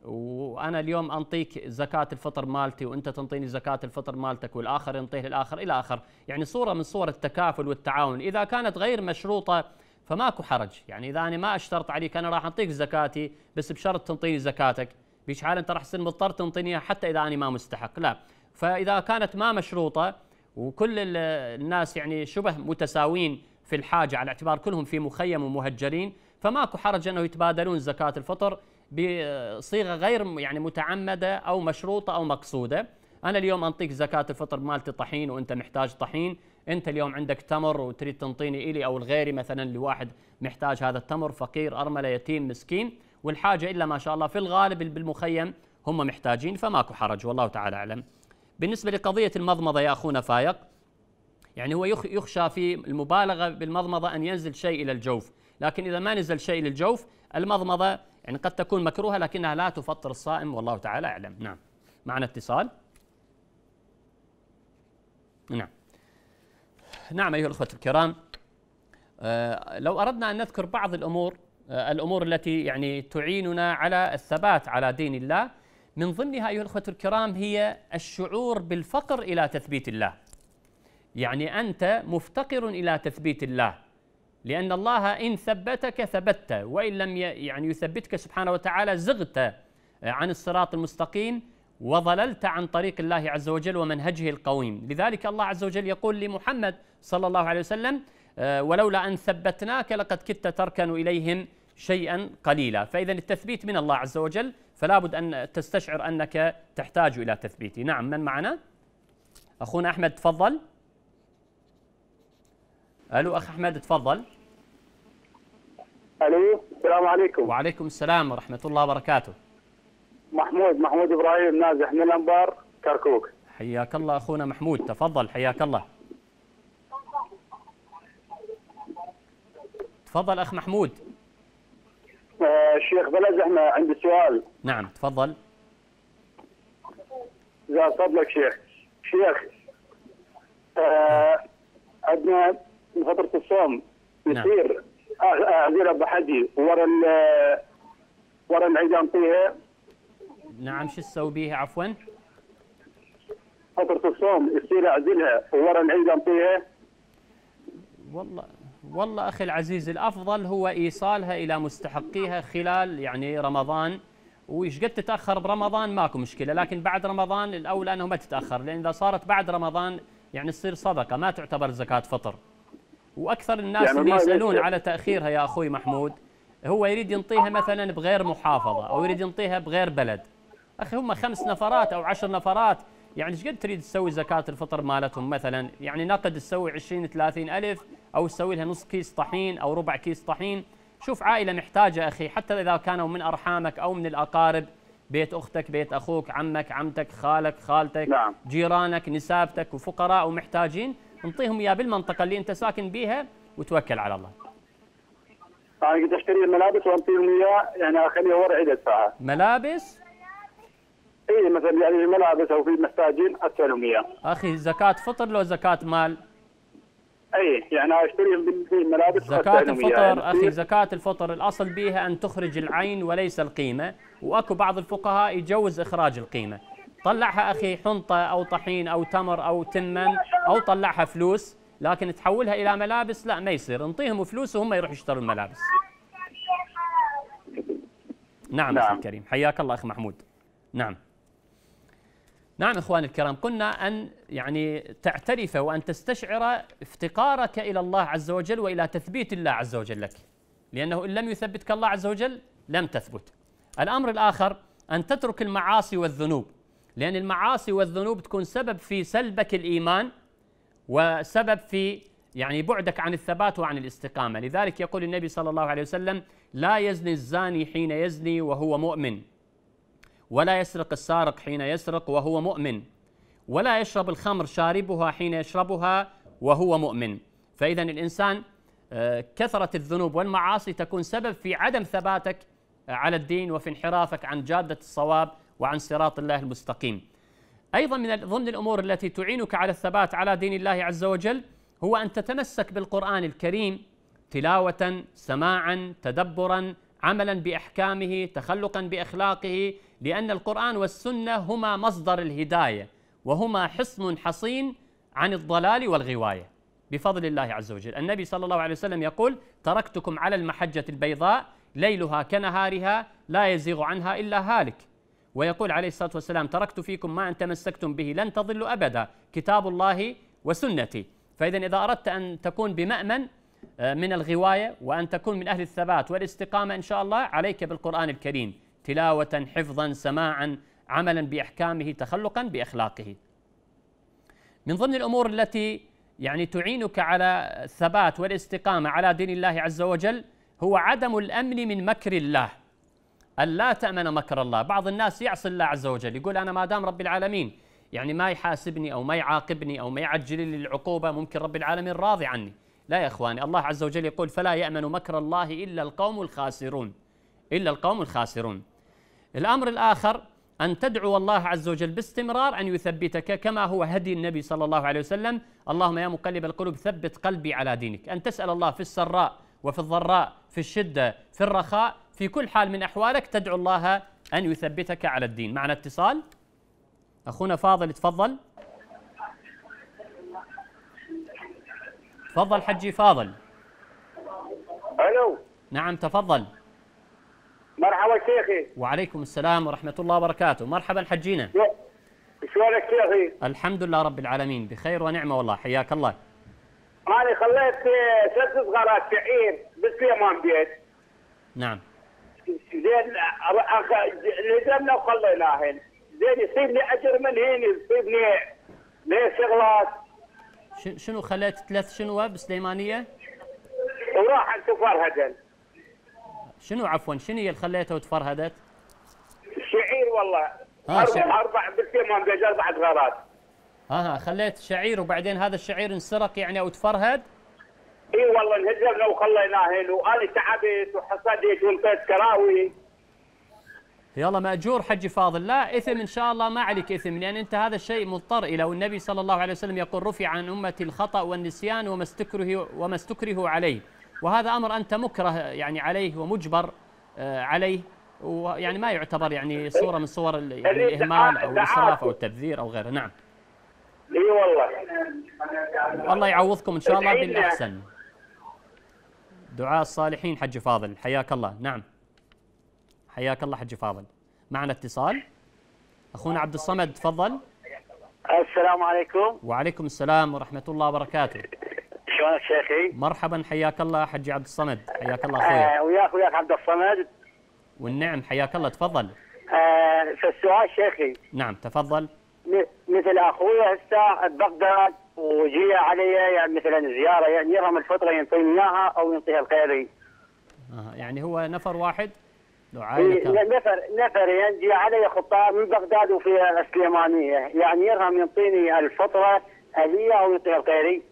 [SPEAKER 1] وأنا اليوم أنطيك زكاة الفطر مالتي وأنت تنطيني زكاة الفطر مالتك والآخر ينطيه للآخر إلى آخر يعني صورة من صور التكافل والتعاون إذا كانت غير مشروطة فماكو حرج يعني إذا أنا ما أشترط عليك أنا راح أنطيك زكاتي بس بشرط تنطيني زكاتك بيشعال انت راح تصير مضطر تنطيني حتى اذا انا ما مستحق لا فاذا كانت ما مشروطه وكل الناس يعني شبه متساوين في الحاجه على اعتبار كلهم في مخيم ومهجرين فماكو حرج انه يتبادلون زكاه الفطر بصيغه غير يعني متعمده او مشروطه او مقصوده انا اليوم انطيك زكاه الفطر مالتي طحين وانت محتاج طحين انت اليوم عندك تمر وتريد تنطيني الي او لغيري مثلا لواحد محتاج هذا التمر فقير ارمله يتيم مسكين والحاجة إلا ما شاء الله في الغالب بالمخيم هم محتاجين فماكو حرج والله تعالى أعلم بالنسبة لقضية المضمضة يا أخونا فايق يعني هو يخشى في المبالغة بالمضمضة أن ينزل شيء إلى الجوف لكن إذا ما نزل شيء إلى الجوف المضمضة يعني قد تكون مكروهة لكنها لا تفطر الصائم والله تعالى أعلم نعم معنا اتصال نعم نعم أيها الأخوة الكرام أه لو أردنا أن نذكر بعض الأمور آه، الأمور التي يعني تعيننا على الثبات على دين الله من ضمنها أيها الأخوة الكرام هي الشعور بالفقر إلى تثبيت الله يعني أنت مفتقر إلى تثبيت الله لأن الله إن ثبتك ثبتت وإن لم يعني يثبتك سبحانه وتعالى زغت آه، عن الصراط المستقيم وضللت عن طريق الله عز وجل ومنهجه القويم لذلك الله عز وجل يقول لمحمد صلى الله عليه وسلم آه، ولولا أن ثبتناك لقد كدت تركن إليهم شيئا قليلا فإذا التثبيت من الله عز وجل فلا بد أن تستشعر أنك تحتاج إلى تثبيت نعم من معنا؟ أخونا أحمد تفضل ألو أخ أحمد تفضل
[SPEAKER 2] ألو السلام
[SPEAKER 1] عليكم وعليكم السلام ورحمة الله وبركاته
[SPEAKER 2] محمود محمود إبراهيم نازح من
[SPEAKER 1] الأنبار كركوك حياك الله أخونا محمود تفضل حياك الله تفضل أخ محمود
[SPEAKER 2] الشيخ آه، شيخ بلا زحمه عندي سؤال
[SPEAKER 1] نعم تفضل
[SPEAKER 2] لا فضلك شيخ شيخ آه، عندنا من فتره الصوم نعم. يصير اعزل ابو حدي ورا ورا العيدان طيها
[SPEAKER 1] نعم شو تسوي بيها عفوا؟
[SPEAKER 2] فتره الصوم يصير اعزلها ورا العيدان طيها والله
[SPEAKER 1] والله أخي العزيز الأفضل هو إيصالها إلى مستحقيها خلال يعني رمضان وإيش قد تتأخر برمضان ماكو مشكلة لكن بعد رمضان الأولى أنه ما تتأخر لأن إذا صارت بعد رمضان يعني تصير صدقة ما تعتبر زكاة فطر وأكثر الناس يعني اللي يسألون على تأخيرها يا أخوي محمود هو يريد ينطيها مثلا بغير محافظة أو يريد ينطيها بغير بلد أخي هم خمس نفرات أو عشر نفرات يعني ايش قد تريد تسوي زكاة الفطر مالتهم مثلا يعني نقد تسوي 20 ثلاثين ألف او تسوي لها نص كيس طحين او ربع كيس طحين شوف عائله محتاجه اخي حتى اذا كانوا من ارحامك او من الاقارب بيت اختك بيت اخوك عمك عمتك خالك خالتك نعم. جيرانك نسابتك وفقراء ومحتاجين انطيهم اياه بالمنطقه اللي انت ساكن بيها وتوكل على الله
[SPEAKER 2] انا يعني قد اشتري الملابس وانطيهم اياه يعني اخليها ورع عده ساعات ملابس اي مثلا يعني الملابس او في محتاجين اسالهم اياه
[SPEAKER 1] اخي زكاه فطر لو زكاه مال
[SPEAKER 2] اي يعني اشتريهم بالملابس زكاة يعني. الفطر يعني. اخي
[SPEAKER 1] زكاة الفطر الاصل بها ان تخرج العين وليس القيمة واكو بعض الفقهاء يجوز اخراج القيمة طلعها اخي حنطة او طحين او تمر او تمن او طلعها فلوس لكن تحولها الى ملابس لا ما يصير انطيهم فلوس وهم يروحوا يشتروا الملابس نعم, نعم. اخي نعم. الكريم حياك الله اخ محمود نعم نعم اخواني الكرام قلنا ان يعني تعترف وان تستشعر افتقارك الى الله عز وجل والى تثبيت الله عز وجل لك لانه ان لم يثبتك الله عز وجل لم تثبت الامر الاخر ان تترك المعاصي والذنوب لان المعاصي والذنوب تكون سبب في سلبك الايمان وسبب في يعني بعدك عن الثبات وعن الاستقامه لذلك يقول النبي صلى الله عليه وسلم لا يزني الزاني حين يزني وهو مؤمن ولا يسرق السارق حين يسرق وهو مؤمن ولا يشرب الخمر شاربها حين يشربها وهو مؤمن فإذا الإنسان آه، كثرة الذنوب والمعاصي تكون سبب في عدم ثباتك على الدين وفي انحرافك عن جادة الصواب وعن صراط الله المستقيم أيضا من ضمن الأمور التي تعينك على الثبات على دين الله عز وجل هو أن تتمسك بالقرآن الكريم تلاوة سماعا تدبرا عملا بأحكامه تخلقا بأخلاقه لأن القرآن والسنة هما مصدر الهداية وهما حصن حصين عن الضلال والغواية بفضل الله عز وجل النبي صلى الله عليه وسلم يقول تركتكم على المحجة البيضاء ليلها كنهارها لا يزيغ عنها إلا هالك ويقول عليه الصلاة والسلام تركت فيكم ما أن تمسكتم به لن تضلوا أبدا كتاب الله وسنتي فإذا إذا أردت أن تكون بمأمن آه، من الغواية وأن تكون من أهل الثبات والاستقامة إن شاء الله عليك بالقرآن الكريم تلاوة حفظا سماعا عملا بأحكامه تخلقا بأخلاقه من ضمن الأمور التي يعني تعينك على الثبات والاستقامة على دين الله عز وجل هو عدم الأمن من مكر الله ألا تأمن مكر الله بعض الناس يعصي الله عز وجل يقول أنا ما دام رب العالمين يعني ما يحاسبني أو ما يعاقبني أو ما يعجل لي العقوبة ممكن رب العالمين راضي عني لا يا إخواني الله عز وجل يقول فلا يأمن مكر الله إلا القوم الخاسرون إلا القوم الخاسرون الأمر الآخر أن تدعو الله عز وجل باستمرار أن يثبتك كما هو هدي النبي صلى الله عليه وسلم اللهم يا مقلب القلوب ثبت قلبي على دينك أن تسأل الله في السراء وفي الضراء في الشدة في الرخاء في كل حال من أحوالك تدعو الله أن يثبتك على الدين معنا اتصال أخونا فاضل تفضل
[SPEAKER 2] تفضل حجي فاضل ألو
[SPEAKER 1] نعم تفضل
[SPEAKER 2] مرحبا شيخي
[SPEAKER 1] وعليكم السلام ورحمة الله وبركاته مرحبا حجينا
[SPEAKER 2] شلونك شيخي
[SPEAKER 1] الحمد لله رب العالمين بخير ونعمة والله حياك الله
[SPEAKER 2] أنا خليت ثلاث صغارات تعيين بالسليمان بيت نعم زين نزلنا وخليناهن زين يصيب لي اجر من هين يصيب لي لي شغلات
[SPEAKER 1] شنو خليت ثلاث شنو بسليمانيه
[SPEAKER 2] وراح انت فرهدن
[SPEAKER 1] شنو عفوا شنو هي اللي خليته وتفرهدت؟
[SPEAKER 2] شعير والله آه اربع اربع بالثمان اربع غارات
[SPEAKER 1] اها آه، خليت شعير وبعدين هذا الشعير انسرق يعني او تفرهد؟
[SPEAKER 2] اي والله انهزمنا وخليناه هنا وانا تعبت وحصدت ونطيت كراوي
[SPEAKER 1] يلا ماجور حجي فاضل لا اثم ان شاء الله ما عليك اثم لان انت هذا الشيء مضطر الى والنبي صلى الله عليه وسلم يقول رفع عن امتي الخطا والنسيان وما استكره وما استكره عليه وهذا امر انت مكره يعني عليه ومجبر آه، عليه ويعني ما يعتبر يعني صوره من صور يعني, يعني الاهمال او الاسراف او التبذير او غيره نعم
[SPEAKER 2] اي والله الله يعوضكم ان شاء الله بالاحسن
[SPEAKER 1] دعاء الصالحين حج فاضل حياك الله نعم حياك الله حج فاضل معنا اتصال اخونا عبد الصمد تفضل
[SPEAKER 2] السلام عليكم
[SPEAKER 1] وعليكم السلام ورحمه الله وبركاته
[SPEAKER 2] شلونك شيخي؟
[SPEAKER 1] مرحبا حياك الله حجي عبد الصمد حياك الله اخوي آه
[SPEAKER 2] وياك وياك عبد الصمد
[SPEAKER 1] والنعم حياك الله تفضل
[SPEAKER 2] آه فالسؤال شيخي
[SPEAKER 1] نعم تفضل
[SPEAKER 2] مثل اخوي هسه ببغداد وجي علي يعني مثلا زياره يعني يرهم الفطره ينطيني اياها او ينطيها الخيري.
[SPEAKER 1] آه يعني هو نفر واحد؟ لو نفر
[SPEAKER 2] نفر ينجي يعني علي خطاب من بغداد وفي السليمانيه يعني يرهم ينطيني الفطره اهليه او ينطيها الخيري.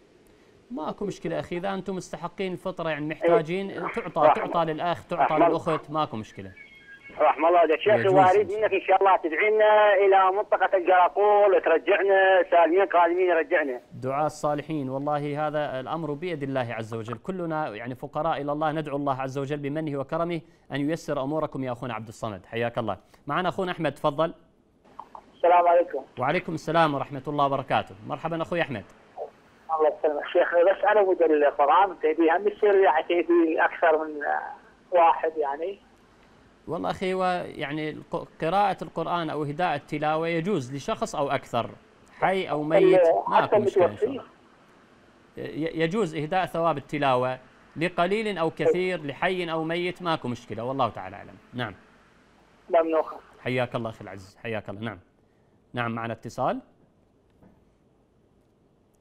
[SPEAKER 1] ماكو مشكله اخي اذا انتم مستحقين الفطره يعني أيوة. محتاجين آه، تعطى تعطى للاخ تعطى للاخت ماكو مشكله
[SPEAKER 2] رحم الله والديك شيخ الوالد منك ان شاء الله تدعينا الى منطقه الجرافول ترجعنا سالمين قادمين يرجعنا
[SPEAKER 1] دعاء الصالحين والله هذا الامر بيد الله عز وجل كلنا يعني فقراء الى الله ندعو الله عز وجل بمنه وكرمه ان ييسر اموركم يا اخونا عبد الصمد حياك الله معنا اخونا احمد تفضل
[SPEAKER 2] السلام عليكم
[SPEAKER 1] وعليكم السلام ورحمه الله وبركاته مرحبا اخوي احمد
[SPEAKER 2] الله يسلمك شيخنا بس انا مدير القران تهدي هم يصير يعني تهدي اكثر من واحد يعني
[SPEAKER 1] والله اخي يعني قراءة القرآن او اهداء التلاوة يجوز لشخص او اكثر حي او ميت ما مشكلة يجوز اهداء ثواب التلاوة لقليل او كثير لحي او ميت ماكو مشكلة والله تعالى اعلم نعم, نعم، حياك الله اخي العزيز حياك الله نعم نعم معنا اتصال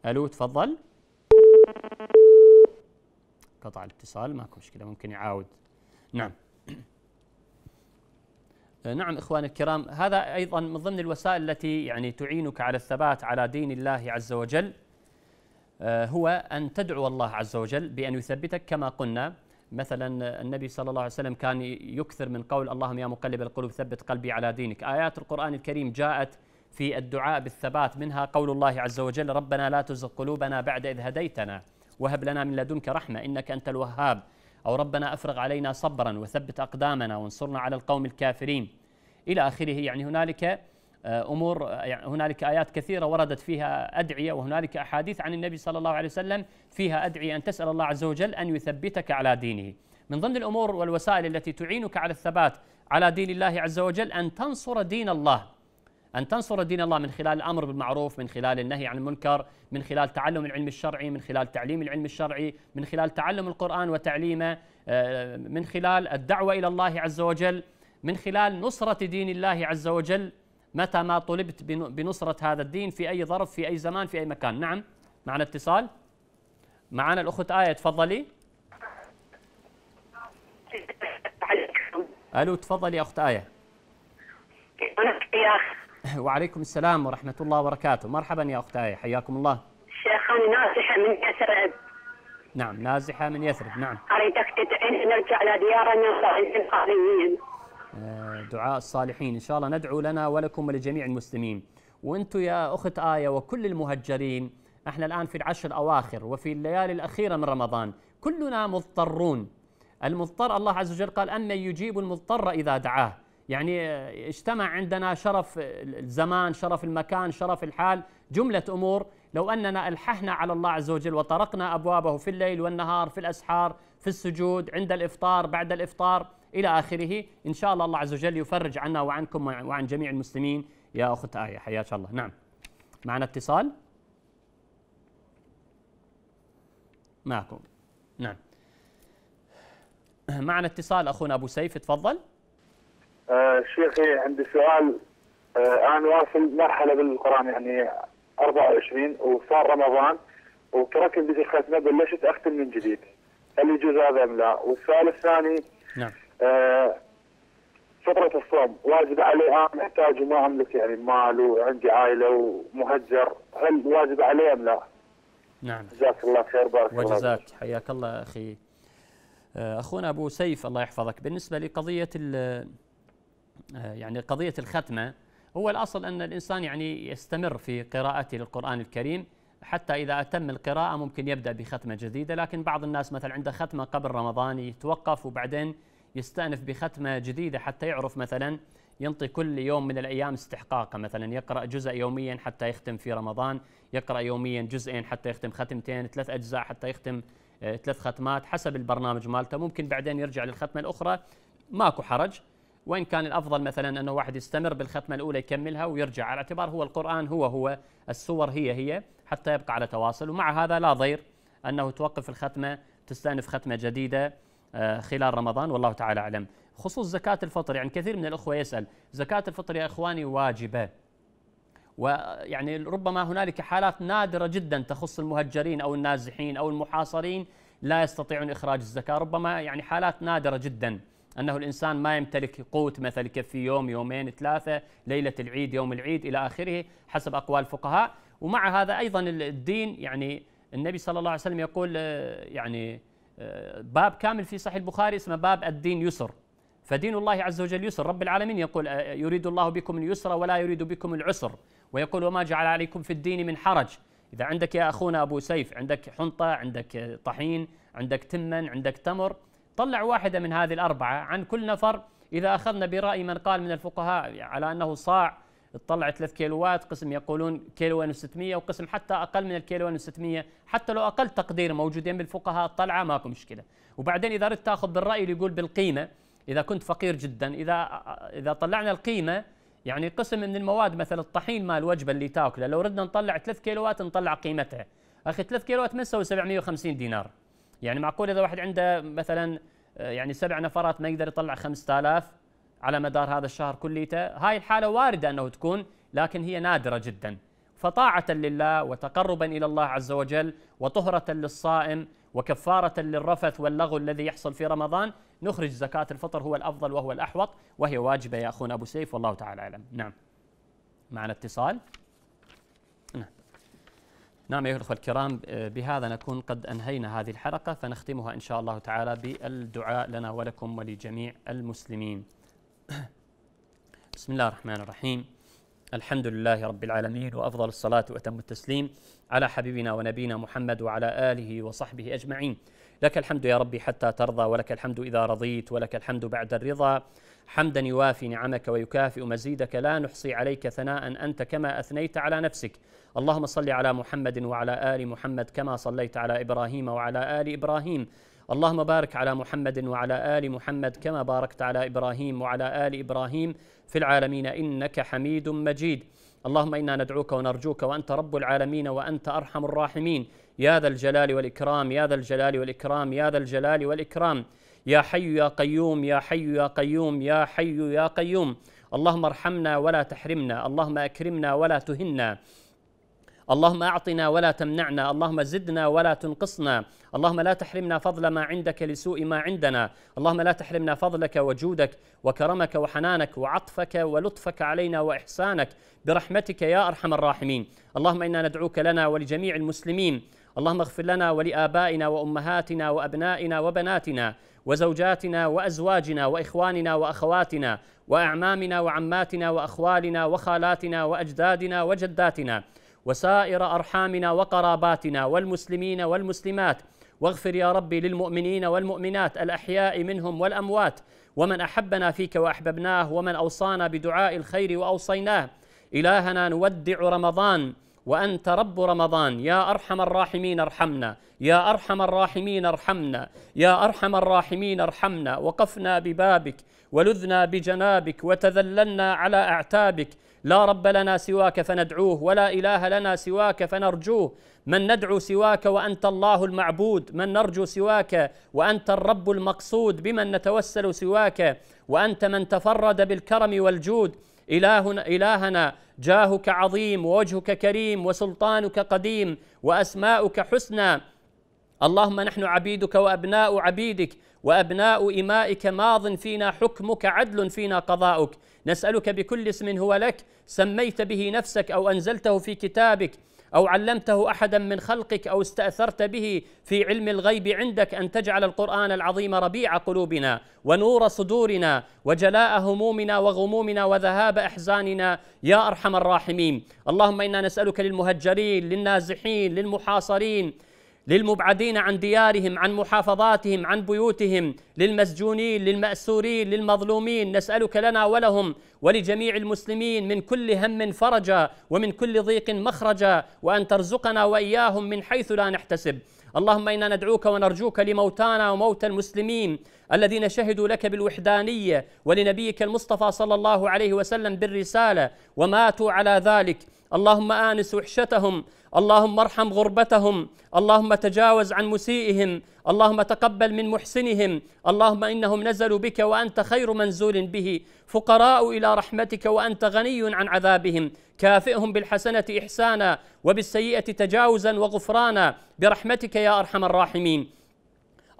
[SPEAKER 1] الو تفضل قطع الاتصال ماكو مشكله ممكن يعاود نعم آه، نعم اخواني الكرام هذا ايضا من ضمن الوسائل التي يعني تعينك على الثبات على دين الله عز وجل آه، هو ان تدعو الله عز وجل بان يثبتك كما قلنا مثلا النبي صلى الله عليه وسلم كان يكثر من قول اللهم يا مقلب القلوب ثبت قلبي على دينك ايات القران الكريم جاءت في الدعاء بالثبات منها قول الله عز وجل ربنا لا تزغ قلوبنا بعد إذ هديتنا وهب لنا من لدنك رحمة إنك أنت الوهاب أو ربنا أفرغ علينا صبرا وثبت أقدامنا وانصرنا على القوم الكافرين إلى آخره يعني هنالك آه، امور آه، يعني هنالك ايات كثيره وردت فيها ادعيه وهنالك احاديث عن النبي صلى الله عليه وسلم فيها ادعيه ان تسال الله عز وجل ان يثبتك على دينه. من ضمن الامور والوسائل التي تعينك على الثبات على دين الله عز وجل ان تنصر دين الله أن تنصر دين الله من خلال الأمر بالمعروف من خلال النهي عن المنكر من خلال تعلم العلم الشرعي من خلال تعليم العلم الشرعي من خلال تعلم القرآن وتعليمه آه، من خلال الدعوة إلى الله عز وجل من خلال نصرة دين الله عز وجل متى ما طلبت بنصرة هذا الدين في أي ظرف في أي زمان في أي مكان نعم معنا اتصال معنا الأخت آية تفضلي ألو تفضلي أخت آية يا أخي وعليكم السلام ورحمة الله وبركاته مرحبا يا أختي حياكم الله
[SPEAKER 2] شيخان نازحة من يثرب
[SPEAKER 1] نعم نازحة من يثرب نعم
[SPEAKER 2] أريدك تدعين نرجع لديارنا وعند
[SPEAKER 1] آه، دعاء الصالحين إن شاء الله ندعو لنا ولكم ولجميع المسلمين وأنتم يا أخت آية وكل المهجرين احنا الآن في العشر الأواخر وفي الليالي الأخيرة من رمضان كلنا مضطرون المضطر الله عز وجل قال أمن يجيب المضطر إذا دعاه يعني اجتمع عندنا شرف الزمان شرف المكان شرف الحال جملة أمور لو أننا ألححنا على الله عز وجل وطرقنا أبوابه في الليل والنهار في الأسحار في السجود عند الإفطار بعد الإفطار إلى آخره إن شاء الله الله عز وجل يفرج عنا وعنكم وعن جميع المسلمين يا أخت آية حياك الله نعم معنا اتصال معكم نعم معنا اتصال أخونا أبو سيف
[SPEAKER 2] تفضل آه، شيخي عندي سؤال آه انا واصل مرحله بالقران يعني 24 وصار رمضان وتركت بدي ختمه بلشت اختم من جديد هل يجوز هذا ام لا؟ والسؤال الثاني نعم آه فترة الصوم واجب علي انا محتاج وما املك يعني مال وعندي عائله ومهجر هل واجب علي ام لا؟ نعم جزاك الله خير بارك الله وجزاك
[SPEAKER 1] حياك الله اخي آه، اخونا ابو سيف الله يحفظك بالنسبه لقضيه آه، يعني قضية الختمة هو الأصل أن الإنسان يعني يستمر في قراءته للقرآن الكريم حتى إذا أتم القراءة ممكن يبدأ بختمة جديدة لكن بعض الناس مثلا عنده ختمة قبل رمضان يتوقف وبعدين يستأنف بختمة جديدة حتى يعرف مثلا ينطي كل يوم من الأيام استحقاقه مثلا يقرأ جزء يوميا حتى يختم في رمضان يقرأ يوميا جزئين حتى يختم ختمتين ثلاث أجزاء حتى يختم آه، ثلاث ختمات حسب البرنامج مالته ممكن بعدين يرجع للختمة الأخرى ماكو حرج وإن كان الأفضل مثلا أنه واحد يستمر بالختمة الأولى يكملها ويرجع على اعتبار هو القرآن هو هو السور هي هي حتى يبقى على تواصل ومع هذا لا ضير أنه توقف الختمة تستأنف ختمة جديدة آه، خلال رمضان والله تعالى أعلم خصوص زكاة الفطر يعني كثير من الأخوة يسأل زكاة الفطر يا إخواني واجبة ويعني ربما هنالك حالات نادرة جدا تخص المهجرين أو النازحين أو المحاصرين لا يستطيعون إخراج الزكاة ربما يعني حالات نادرة جدا أنه الإنسان ما يمتلك قوت مثل يكفي يوم يومين ثلاثة ليلة العيد يوم العيد إلى آخره حسب أقوال الفقهاء ومع هذا أيضا الدين يعني النبي صلى الله عليه وسلم يقول آه، يعني آه، باب كامل في صحيح البخاري اسمه باب الدين يسر فدين الله عز وجل يسر رب العالمين يقول آه، يريد الله بكم اليسر ولا يريد بكم العسر ويقول وما جعل عليكم في الدين من حرج إذا عندك يا أخونا أبو سيف عندك حنطة عندك طحين عندك تمن عندك تمر طلع واحدة من هذه الأربعة عن كل نفر إذا أخذنا برأي من قال من الفقهاء على أنه صاع تطلع 3 كيلوات قسم يقولون كيلو و600 وقسم حتى أقل من الكيلو و600 حتى لو أقل تقدير موجودين بالفقهاء طلعة ماكو مشكلة وبعدين إذا ردت تأخذ بالرأي اللي يقول بالقيمة إذا كنت فقير جدا إذا إذا طلعنا القيمة يعني قسم من المواد مثل الطحين مال الوجبة اللي تاكله لو ردنا نطلع 3 كيلوات نطلع قيمتها أخي 3 كيلوات ما تسوي 750 دينار يعني معقول اذا واحد عنده مثلا آه، يعني سبع نفرات ما يقدر يطلع 5000 على مدار هذا الشهر كليته هاي الحاله وارده انه تكون لكن هي نادره جدا فطاعه لله وتقربا الى الله عز وجل وطهره للصائم وكفاره للرفث واللغو الذي يحصل في رمضان نخرج زكاه الفطر هو الافضل وهو الاحوط وهي واجبه يا اخونا ابو سيف والله تعالى اعلم نعم معنا اتصال نعم أيها الأخوة الكرام آه، بهذا نكون قد أنهينا هذه الحلقة فنختمها إن شاء الله تعالى بالدعاء لنا ولكم ولجميع المسلمين بسم الله الرحمن الرحيم الحمد لله رب العالمين وأفضل الصلاة وأتم التسليم على حبيبنا ونبينا محمد وعلى آله وصحبه أجمعين لك الحمد يا ربي حتى ترضى ولك الحمد إذا رضيت ولك الحمد بعد الرضا حمدا يوافي نعمك ويكافئ مزيدك لا نحصي عليك ثناء أنت كما أثنيت على نفسك اللهم صل على محمد وعلى آل محمد كما صليت على إبراهيم وعلى آل إبراهيم اللهم بارك على محمد وعلى آل محمد كما باركت على إبراهيم وعلى آل إبراهيم في العالمين إنك حميد مجيد اللهم إنا ندعوك ونرجوك وأنت رب العالمين وأنت أرحم الراحمين يا ذا الجلال والإكرام يا ذا الجلال والإكرام يا ذا الجلال والإكرام يا حي يا قيوم يا حي يا قيوم يا حي يا قيوم اللهم ارحمنا ولا تحرمنا اللهم اكرمنا ولا تهنا اللهم اعطنا ولا تمنعنا اللهم زدنا ولا تنقصنا اللهم لا تحرمنا فضل ما عندك لسوء ما عندنا اللهم لا تحرمنا فضلك وجودك وكرمك وحنانك وعطفك ولطفك علينا واحسانك برحمتك يا ارحم الراحمين اللهم انا ندعوك لنا ولجميع المسلمين اللهم اغفر لنا ولابائنا وامهاتنا وابنائنا وبناتنا وزوجاتنا وازواجنا واخواننا واخواتنا واعمامنا وعماتنا واخوالنا وخالاتنا واجدادنا وجداتنا وسائر ارحامنا وقراباتنا والمسلمين والمسلمات واغفر يا ربي للمؤمنين والمؤمنات الاحياء منهم والاموات ومن احبنا فيك واحببناه ومن اوصانا بدعاء الخير واوصيناه الهنا نودع رمضان وأنت رب رمضان يا أرحم الراحمين ارحمنا يا أرحم الراحمين ارحمنا يا أرحم الراحمين ارحمنا وقفنا ببابك ولذنا بجنابك وتذللنا على أعتابك لا رب لنا سواك فندعوه ولا إله لنا سواك فنرجوه من ندعو سواك وأنت الله المعبود من نرجو سواك وأنت الرب المقصود بمن نتوسل سواك وأنت من تفرد بالكرم والجود إلهنا, إلهنا جاهك عظيم ووجهك كريم وسلطانك قديم وأسماؤك حسنى اللهم نحن عبيدك وأبناء عبيدك وأبناء إمائك ماض فينا حكمك عدل فينا قضاؤك نسألك بكل اسم هو لك سميت به نفسك أو أنزلته في كتابك أو علمته أحدا من خلقك أو استأثرت به في علم الغيب عندك أن تجعل القرآن العظيم ربيع قلوبنا ونور صدورنا وجلاء همومنا وغمومنا وذهاب أحزاننا يا أرحم الراحمين اللهم إنا نسألك للمهجرين للنازحين للمحاصرين للمبعدين عن ديارهم عن محافظاتهم عن بيوتهم للمسجونين للمأسورين للمظلومين نسألك لنا ولهم ولجميع المسلمين من كل هم فرجا ومن كل ضيق مخرجا وأن ترزقنا وإياهم من حيث لا نحتسب اللهم إنا ندعوك ونرجوك لموتانا وموتى المسلمين الذين شهدوا لك بالوحدانية ولنبيك المصطفى صلى الله عليه وسلم بالرسالة وماتوا على ذلك اللهم آنس وحشتهم اللهم ارحم غربتهم اللهم تجاوز عن مسيئهم اللهم تقبل من محسنهم اللهم إنهم نزلوا بك وأنت خير منزول به فقراء إلى رحمتك وأنت غني عن عذابهم كافئهم بالحسنة إحسانا وبالسيئة تجاوزا وغفرانا برحمتك يا أرحم الراحمين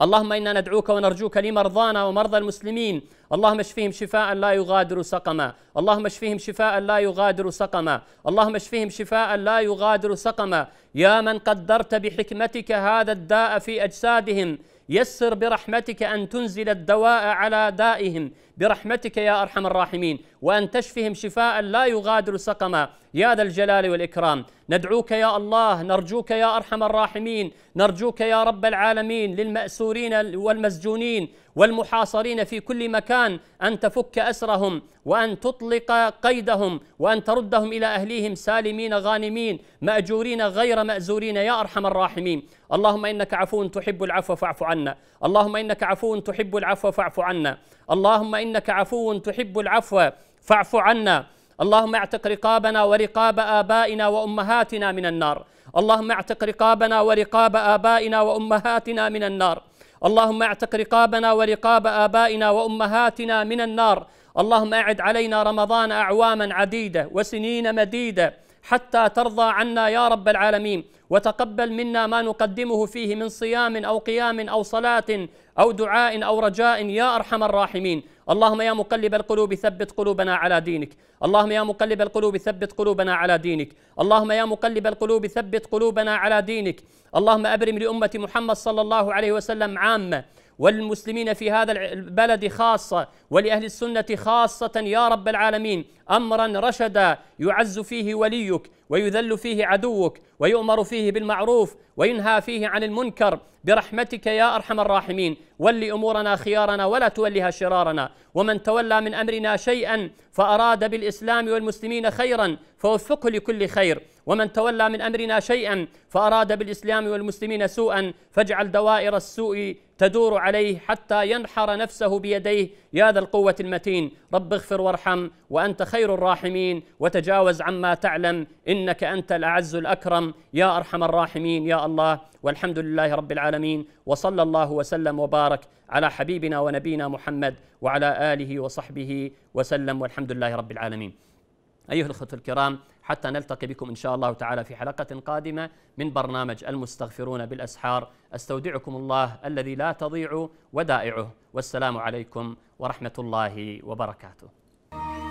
[SPEAKER 1] اللهم إنا ندعوك ونرجوك لمرضانا ومرضى المسلمين اللهم اشفهم شفاء لا يغادر سقما اللهم اشفهم شفاء لا يغادر سقما اللهم اشفهم شفاء لا يغادر سقما يا من قدرت بحكمتك هذا الداء في أجسادهم يسر برحمتك أن تنزل الدواء على دائهم برحمتك يا ارحم الراحمين وان تشفهم شفاء لا يغادر سقما يا ذا الجلال والاكرام ندعوك يا الله نرجوك يا ارحم الراحمين نرجوك يا رب العالمين للماسورين والمسجونين والمحاصرين في كل مكان ان تفك اسرهم وان تطلق قيدهم وان تردهم الى اهليهم سالمين غانمين ماجورين غير مازورين يا ارحم الراحمين اللهم انك عفو تحب العفو فاعف عنا اللهم انك عفو تحب العفو فاعف عنا اللهم انك عفو تحب العفو فاعف عنا اللهم اعتق رقابنا ورقاب ابائنا وامهاتنا من النار اللهم اعتق رقابنا ورقاب ابائنا وامهاتنا من النار اللهم اعتق رقابنا ورقاب ابائنا وامهاتنا من النار اللهم اعد علينا رمضان اعواما عديده وسنين مديده حتى ترضى عنا يا رب العالمين وتقبل منا ما نقدمه فيه من صيام او قيام او صلاه او دعاء او رجاء يا ارحم الراحمين اللهم يا مقلب القلوب ثبت قلوبنا على دينك اللهم يا مقلب القلوب ثبت قلوبنا على دينك اللهم يا مقلب القلوب ثبت قلوبنا على دينك اللهم ابرم لامه محمد صلى الله عليه وسلم عامه وللمسلمين في هذا البلد خاصة ولأهل السنة خاصة يا رب العالمين أمرا رشدا يعز فيه وليك ويذل فيه عدوك ويؤمر فيه بالمعروف وينهى فيه عن المنكر برحمتك يا ارحم الراحمين ول امورنا خيارنا ولا تولها شرارنا ومن تولى من امرنا شيئا فاراد بالاسلام والمسلمين خيرا فوفقه لكل خير ومن تولى من أمرنا شيئا فأراد بالإسلام والمسلمين سوءا فاجعل دوائر السوء تدور عليه حتى ينحر نفسه بيديه يا ذا القوة المتين رب اغفر وارحم وأنت خير الراحمين وتجاوز عما تعلم إنك أنت الأعز الأكرم يا أرحم الراحمين يا الله والحمد لله رب العالمين وصلى الله وسلم وبارك على حبيبنا ونبينا محمد وعلى آله وصحبه وسلم والحمد لله رب العالمين أيها الأخوة الكرام حتى نلتقي بكم إن شاء الله تعالى في حلقة قادمة من برنامج المستغفرون بالأسحار أستودعكم الله الذي لا تضيع ودائعه والسلام عليكم ورحمة الله وبركاته